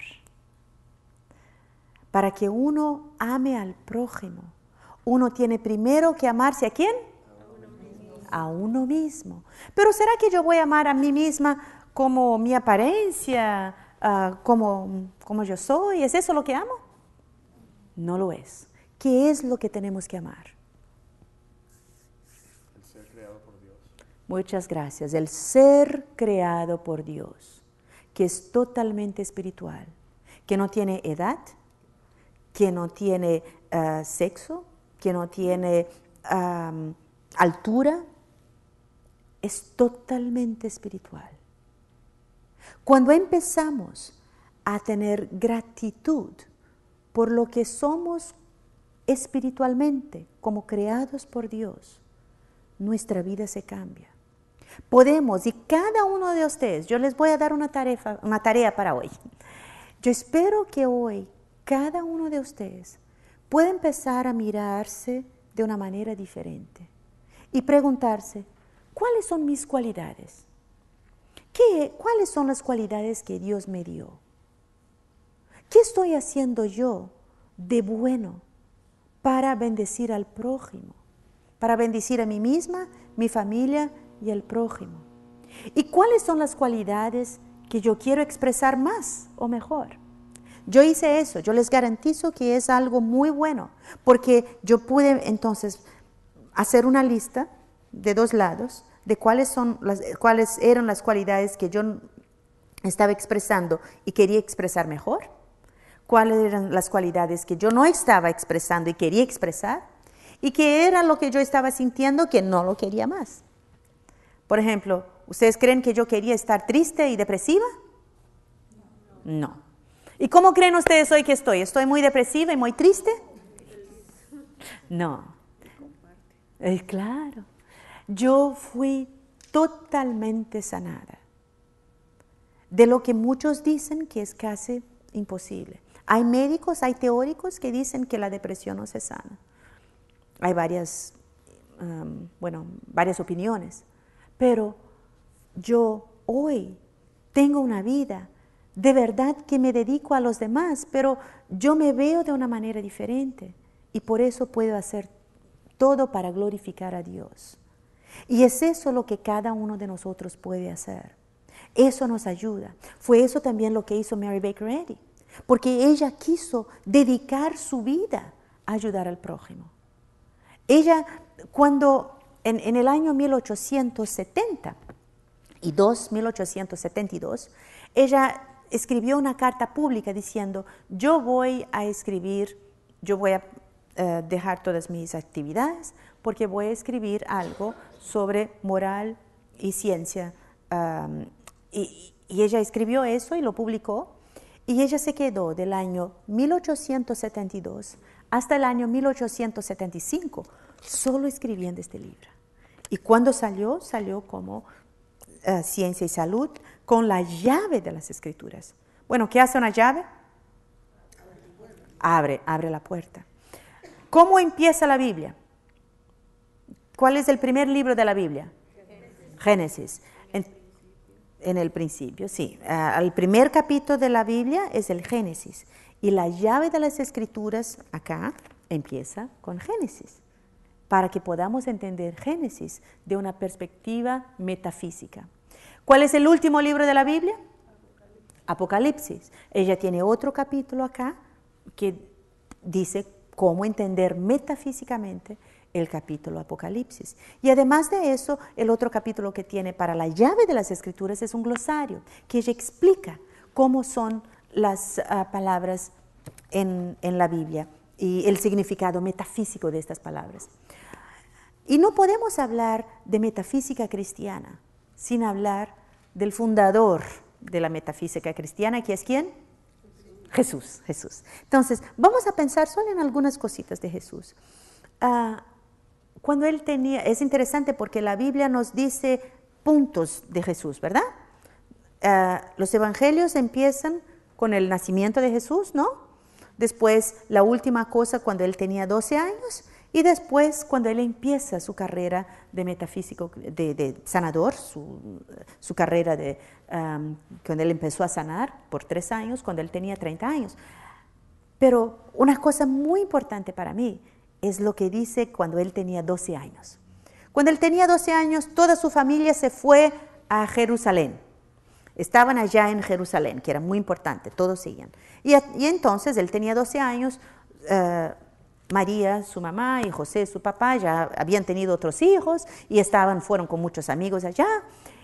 Para que uno ame al prójimo, uno tiene primero que amarse a quién? A uno mismo. Pero ¿será que yo voy a amar a mí misma como mi apariencia, ah, como, como yo soy? ¿Es eso lo que amo? No lo es. ¿Qué es lo que tenemos que amar? El ser creado por Dios. Muchas gracias. El ser creado por Dios, que es totalmente espiritual, que no tiene edad, que no tiene eh, sexo, que no tiene altura, es totalmente espiritual. Cuando empezamos a tener gratitud por lo que somos espiritualmente, como creados por Dios, nuestra vida se cambia. Podemos, y cada uno de ustedes, yo les voy a dar una tarea, una tarea para hoy. Yo espero que hoy cada uno de ustedes pueda empezar a mirarse de una manera diferente y preguntarse, ¿cuáles son mis cualidades? ¿Qué, ¿Cuáles son las cualidades que Dios me dio? ¿Qué estoy haciendo yo de bueno para bendecir al prójimo? Para bendecir a mí misma, mi familia y al prójimo. ¿Y cuáles son las cualidades que yo quiero expresar más o mejor? Yo hice eso, yo les garantizo que es algo muy bueno, porque yo pude entonces hacer una lista de dos lados de cuáles, son las, cuáles eran las cualidades que yo estaba expresando y quería expresar mejor cuáles eran las cualidades que yo no estaba expresando y quería expresar, y que era lo que yo estaba sintiendo que no lo quería más. Por ejemplo, ¿ustedes creen que yo quería estar triste y depresiva? No. ¿Y cómo creen ustedes hoy que estoy? ¿Estoy muy depresiva y muy triste? No. Eh, claro. Yo fui totalmente sanada de lo que muchos dicen que es casi imposible. Hay médicos, hay teóricos que dicen que la depresión no se sana. Hay varias, um, bueno, varias opiniones. Pero yo hoy tengo una vida, de verdad que me dedico a los demás, pero yo me veo de una manera diferente y por eso puedo hacer todo para glorificar a Dios. Y es eso lo que cada uno de nosotros puede hacer. Eso nos ayuda. Fue eso también lo que hizo Mary Baker Eddy porque ella quiso dedicar su vida a ayudar al prójimo. Ella, cuando en, el año 1870 y 1872, ella escribió una carta pública diciendo, yo voy a escribir, yo voy a eh, dejar todas mis actividades porque voy a escribir algo sobre moral y ciencia. Um, y ella escribió eso y lo publicó y ella se quedó del año 1872 hasta el año 1875 solo escribiendo este libro. Y cuando salió, salió como eh, Ciencia y Salud con la llave de las escrituras. Bueno, ¿qué hace una llave? Abre, abre la puerta. ¿Cómo empieza la Biblia? ¿Cuál es el primer libro de la Biblia? Génesis. En el principio, sí. el ah, primer capítulo de la Biblia es el Génesis. Y la llave de las escrituras acá empieza con Génesis, para que podamos entender Génesis de una perspectiva metafísica. ¿Cuál es el último libro de la Biblia? Apocalipsis. Ella tiene otro capítulo acá que dice cómo entender metafísicamente el capítulo Apocalipsis. Y además de eso, el otro capítulo que tiene para la llave de las escrituras es un glosario que explica cómo son las ah, palabras en, la Biblia y el significado metafísico de estas palabras. Y no podemos hablar de metafísica cristiana sin hablar del fundador de la metafísica cristiana, que es quién? Jesús, Jesús. Entonces, vamos a pensar solo en algunas cositas de Jesús. Ah, cuando él tenía, es interesante porque la Biblia nos dice puntos de Jesús, ¿verdad? Ah, los evangelios empiezan con el nacimiento de Jesús, ¿no? Después la última cosa cuando él tenía 12 años y después cuando él empieza su carrera de metafísico, de, sanador, su, carrera de, cuando él empezó a sanar por tres años, cuando él tenía 30 años. Pero una cosa muy importante para mí es lo que dice cuando él tenía 12 años. Cuando él tenía 12 años, toda su familia se fue a Jerusalén. Estaban allá en Jerusalén, que era muy importante, todos seguían. Y, entonces él tenía 12 años, eh, María, su mamá, y José, su papá, ya habían tenido otros hijos y estaban, fueron con muchos amigos allá.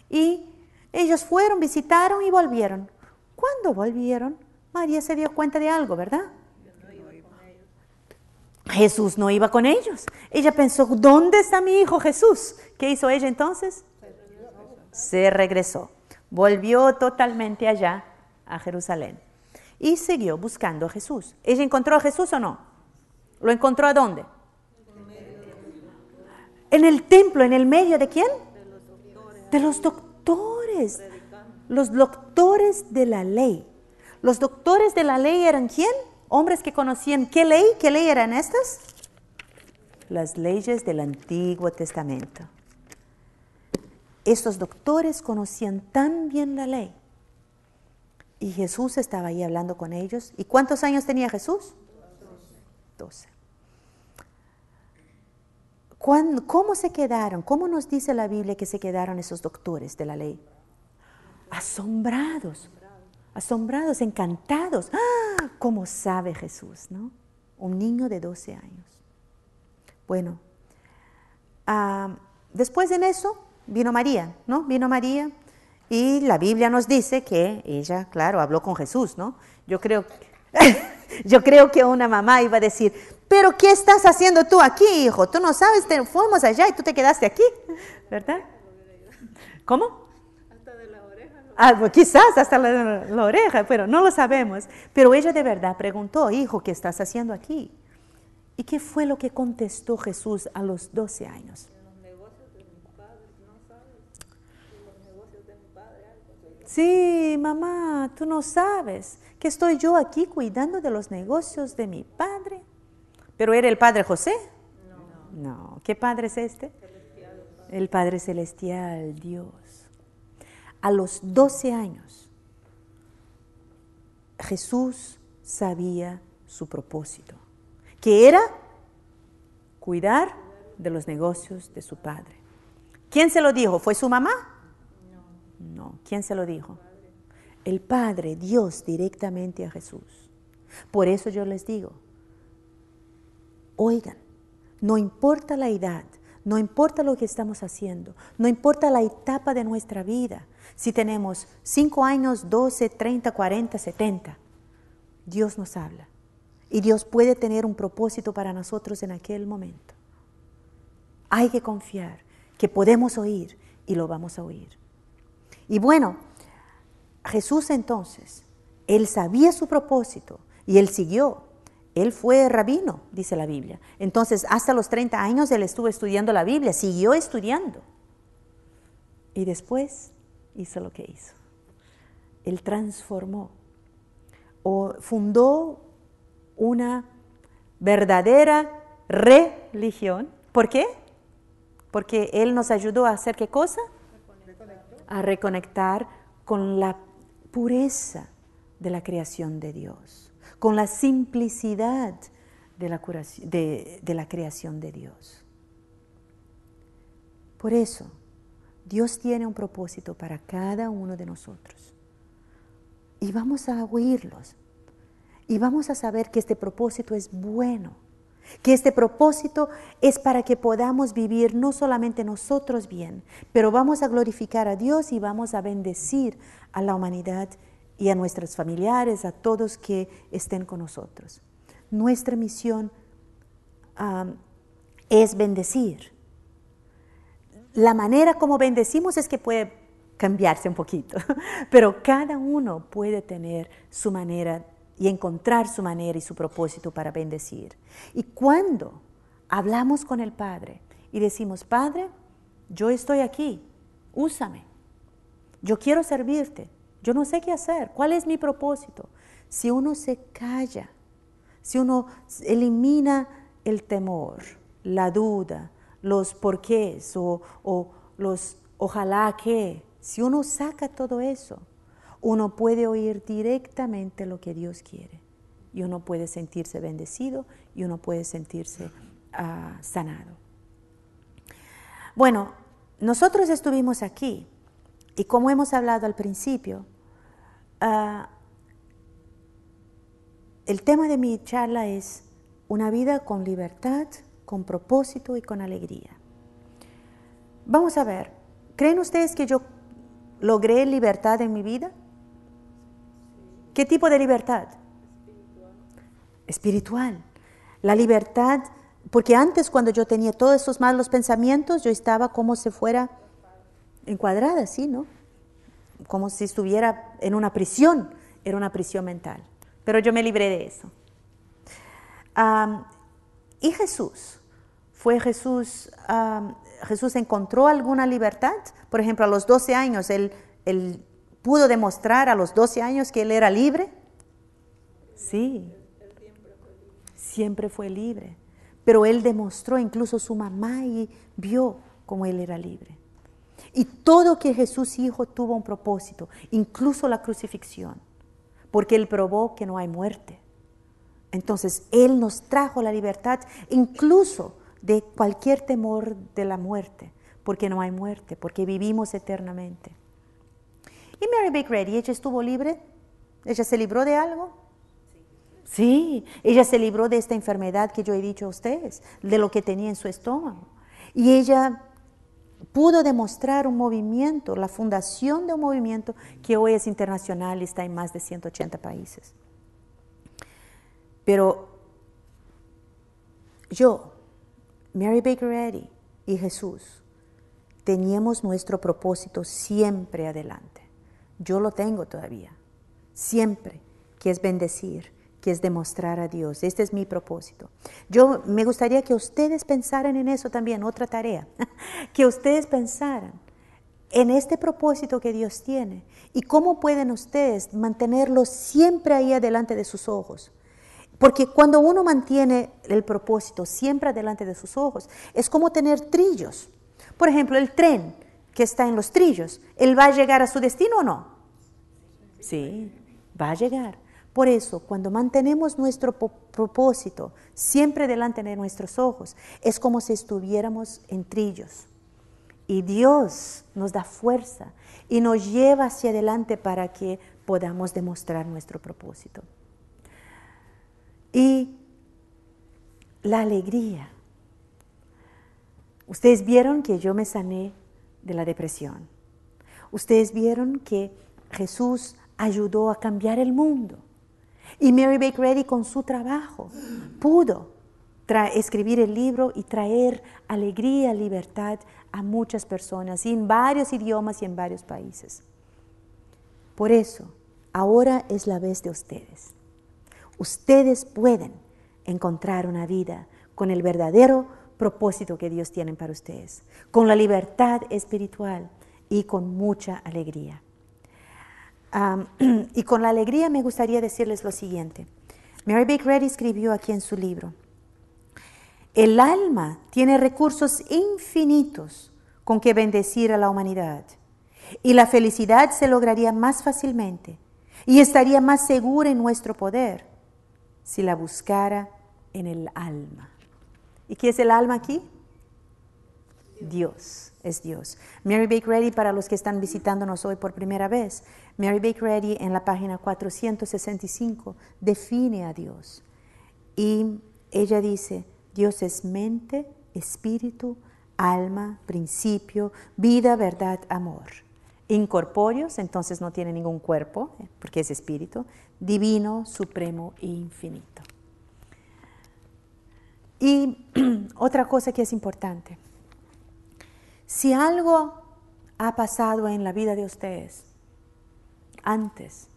Y ellos fueron, visitaron y volvieron. Cuando volvieron, María se dio cuenta de algo, ¿verdad? Jesús no iba con ellos. Ella pensó, ¿dónde está mi hijo Jesús? ¿Qué hizo ella entonces? Se regresó. Volvió totalmente allá, a Jerusalén. Y siguió buscando a Jesús. ¿Ella encontró a Jesús o no? ¿Lo encontró a dónde? En el templo, en el medio de quién? De los doctores. Los doctores de la ley. Los doctores de la ley eran quién? hombres que conocían qué ley, qué ley eran estas? Las leyes del Antiguo Testamento. Estos doctores conocían tan bien la ley. Y Jesús estaba ahí hablando con ellos. ¿Y cuántos años tenía Jesús? Doce. ¿Cómo se quedaron? ¿Cómo nos dice la Biblia que se quedaron esos doctores de la ley? Asombrados asombrados, encantados. ¡Ah! ¿Cómo sabe Jesús, no? Un niño de 12 años. Bueno, ah, después de eso vino María, ¿no? Vino María y la Biblia nos dice que ella, claro, habló con Jesús, ¿no? Yo creo, yo creo que una mamá iba a decir, pero ¿qué estás haciendo tú aquí, hijo? Tú no sabes, te fuimos allá y tú te quedaste aquí, ¿verdad? ¿Cómo? Ah, pues quizás hasta la, oreja, pero no lo sabemos. Pero ella de verdad preguntó, hijo, ¿qué estás haciendo aquí? ¿Y qué fue lo que contestó Jesús a los 12 años? Sí, mamá, tú no sabes que estoy yo aquí cuidando de los negocios de mi padre. ¿Pero era el padre José? No. no. ¿Qué padre es este? El Padre Celestial, Dios a los 12 años, Jesús sabía su propósito, que era cuidar de los negocios de su padre. ¿Quién se lo dijo? ¿Fue su mamá? No. ¿Quién se lo dijo? El Padre, Dios, directamente a Jesús. Por eso yo les digo, oigan, no importa la edad, no importa lo que estamos haciendo, no importa la etapa de nuestra vida, si tenemos 5 años, 12, 30, 40, 70, Dios nos habla. Y Dios puede tener un propósito para nosotros en aquel momento. Hay que confiar que podemos oír y lo vamos a oír. Y bueno, Jesús entonces, él sabía su propósito y él siguió. Él fue rabino, dice la Biblia. Entonces, hasta los 30 años él estuvo estudiando la Biblia, siguió estudiando. Y después hizo lo que hizo. Él transformó o fundó una verdadera religión. ¿Por qué? Porque Él nos ayudó a hacer qué cosa? A reconectar con la pureza de la creación de Dios, con la simplicidad de la creación de Dios. Por eso, Dios tiene un propósito para cada uno de nosotros. Y vamos a oírlos. Y vamos a saber que este propósito es bueno. Que este propósito es para que podamos vivir no solamente nosotros bien, pero vamos a glorificar a Dios y vamos a bendecir a la humanidad y a nuestros familiares, a todos que estén con nosotros. Nuestra misión es bendecir la manera como bendecimos es que puede cambiarse un poquito, pero cada uno puede tener su manera y encontrar su manera y su propósito para bendecir. Y cuando hablamos con el Padre y decimos, Padre, yo estoy aquí, úsame, yo quiero servirte, yo no sé qué hacer, cuál es mi propósito. Si uno se calla, si uno elimina el temor, la duda, los porqués o, o los ojalá que. Si uno saca todo eso, uno puede oír directamente lo que Dios quiere y uno puede sentirse bendecido y uno puede sentirse ah, sanado. Bueno, nosotros estuvimos aquí y como hemos hablado al principio, ah, el tema de mi charla es una vida con libertad con propósito y con alegría. Vamos a ver, ¿creen ustedes que yo logré libertad en mi vida? ¿Qué tipo de libertad? Espiritual. La libertad, porque antes cuando yo tenía todos esos malos pensamientos, yo estaba como si fuera encuadrada, ¿sí? ¿No? Como si estuviera en una prisión, era una prisión mental. Pero yo me libré de eso. Y Jesús, fue Jesús, Jesús encontró alguna libertad. Por ejemplo, a los 12 años, él, pudo demostrar a los 12 años que él era libre. Sí, siempre fue libre. Pero él demostró, incluso su mamá y vio cómo él era libre. Y todo que Jesús hijo tuvo un propósito, incluso la crucifixión, porque él probó que no hay muerte. Entonces, Él nos trajo la libertad incluso de cualquier temor de la muerte, porque no hay muerte, porque vivimos eternamente. ¿Y Mary Baker Eddy, ella estuvo libre? ¿Ella se libró de algo? Sí, ella se libró de esta enfermedad que yo he dicho a ustedes, de lo que tenía en su estómago. Y ella pudo demostrar un movimiento, la fundación de un movimiento que hoy es internacional y está en más de 180 países. Pero yo, Mary Baker Eddy y Jesús, teníamos nuestro propósito siempre adelante. Yo lo tengo todavía, siempre, que es bendecir, que es demostrar a Dios. Este es mi propósito. Yo me gustaría que ustedes pensaran en eso también, otra tarea, que ustedes pensaran en este propósito que Dios tiene y cómo pueden ustedes mantenerlo siempre ahí adelante de sus ojos porque cuando uno mantiene el propósito siempre delante de sus ojos, es como tener trillos. Por ejemplo, el tren que está en los trillos, ¿él va a llegar a su destino o no? Sí, va a llegar. Por eso, cuando mantenemos nuestro propósito siempre delante de nuestros ojos, es como si estuviéramos en trillos. Y Dios nos da fuerza y nos lleva hacia adelante para que podamos demostrar nuestro propósito y la alegría. Ustedes vieron que yo me sané de la depresión. Ustedes vieron que Jesús ayudó a cambiar el mundo. Y Mary Baker Eddy con su trabajo pudo escribir el libro y traer alegría, libertad a muchas personas y en varios idiomas y en varios países. Por eso, ahora es la vez de ustedes ustedes pueden encontrar una vida con el verdadero propósito que Dios tiene para ustedes, con la libertad espiritual y con mucha alegría. y con la alegría me gustaría decirles lo siguiente. Mary Big escribió aquí en su libro, el alma tiene recursos infinitos con que bendecir a la humanidad y la felicidad se lograría más fácilmente y estaría más segura en nuestro poder si la buscara en el alma. ¿Y qué es el alma aquí? Dios, es Dios. Mary Baker Eddy, para los que están visitándonos hoy por primera vez, Mary Baker Eddy en la página 465 define a Dios. Y ella dice, Dios es mente, espíritu, alma, principio, vida, verdad, amor. Incorpóreos, entonces no tiene ningún cuerpo, eh, porque es espíritu divino, supremo e infinito. Y otra cosa que es importante, si algo ha pasado en la vida de ustedes antes,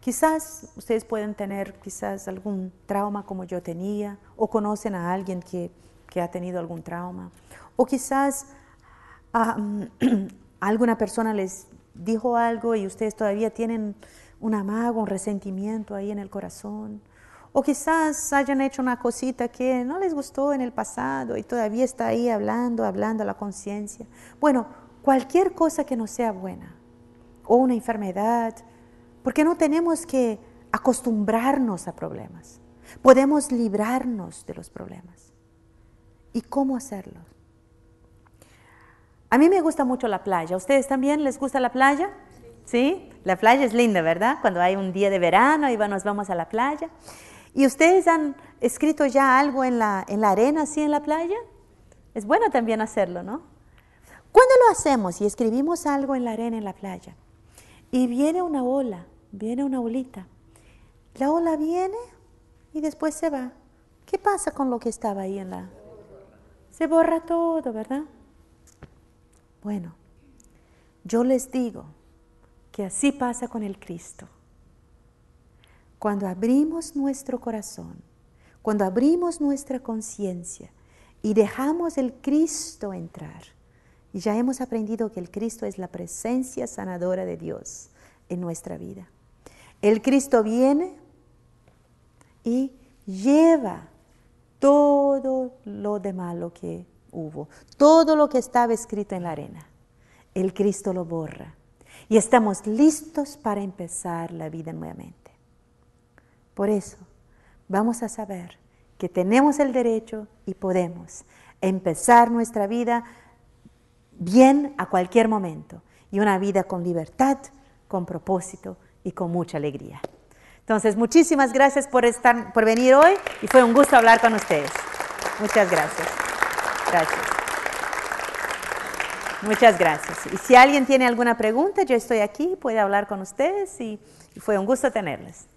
quizás ustedes pueden tener quizás algún trauma como yo tenía, o conocen a alguien que, ha tenido algún trauma, o quizás ah, alguna persona les dijo algo y ustedes todavía tienen un amago, un resentimiento ahí en el corazón. O quizás hayan hecho una cosita que no les gustó en el pasado y todavía está ahí hablando, hablando a la conciencia. Bueno, cualquier cosa que no sea buena o una enfermedad, porque no tenemos que acostumbrarnos a problemas. Podemos librarnos de los problemas. ¿Y cómo hacerlo? A mí me gusta mucho la playa. ustedes también les gusta la playa? ¿sí? La playa es linda, ¿verdad? Cuando hay un día de verano y nos vamos a la playa. ¿Y ustedes han escrito ya algo en la, arena, así en la playa? Es bueno también hacerlo, ¿no? ¿Cuándo lo hacemos y escribimos algo en la arena, en la playa, y viene una ola, viene una olita, la ola viene y después se va. ¿Qué pasa con lo que estaba ahí en la... Se borra todo, ¿verdad? Bueno, yo les digo, que así pasa con el Cristo. Cuando abrimos nuestro corazón, cuando abrimos nuestra conciencia y dejamos el Cristo entrar, y ya hemos aprendido que el Cristo es la presencia sanadora de Dios en nuestra vida. El Cristo viene y lleva todo lo de malo que hubo, todo lo que estaba escrito en la arena. El Cristo lo borra y estamos listos para empezar la vida nuevamente. Por eso vamos a saber que tenemos el derecho y podemos empezar nuestra vida bien a cualquier momento y una vida con libertad, con propósito y con mucha alegría. Entonces, muchísimas gracias por, estar, por venir hoy y fue un gusto hablar con ustedes. Muchas gracias. Gracias. Muchas gracias. Y si alguien tiene alguna pregunta, yo estoy aquí, puede hablar con ustedes y fue un gusto tenerles.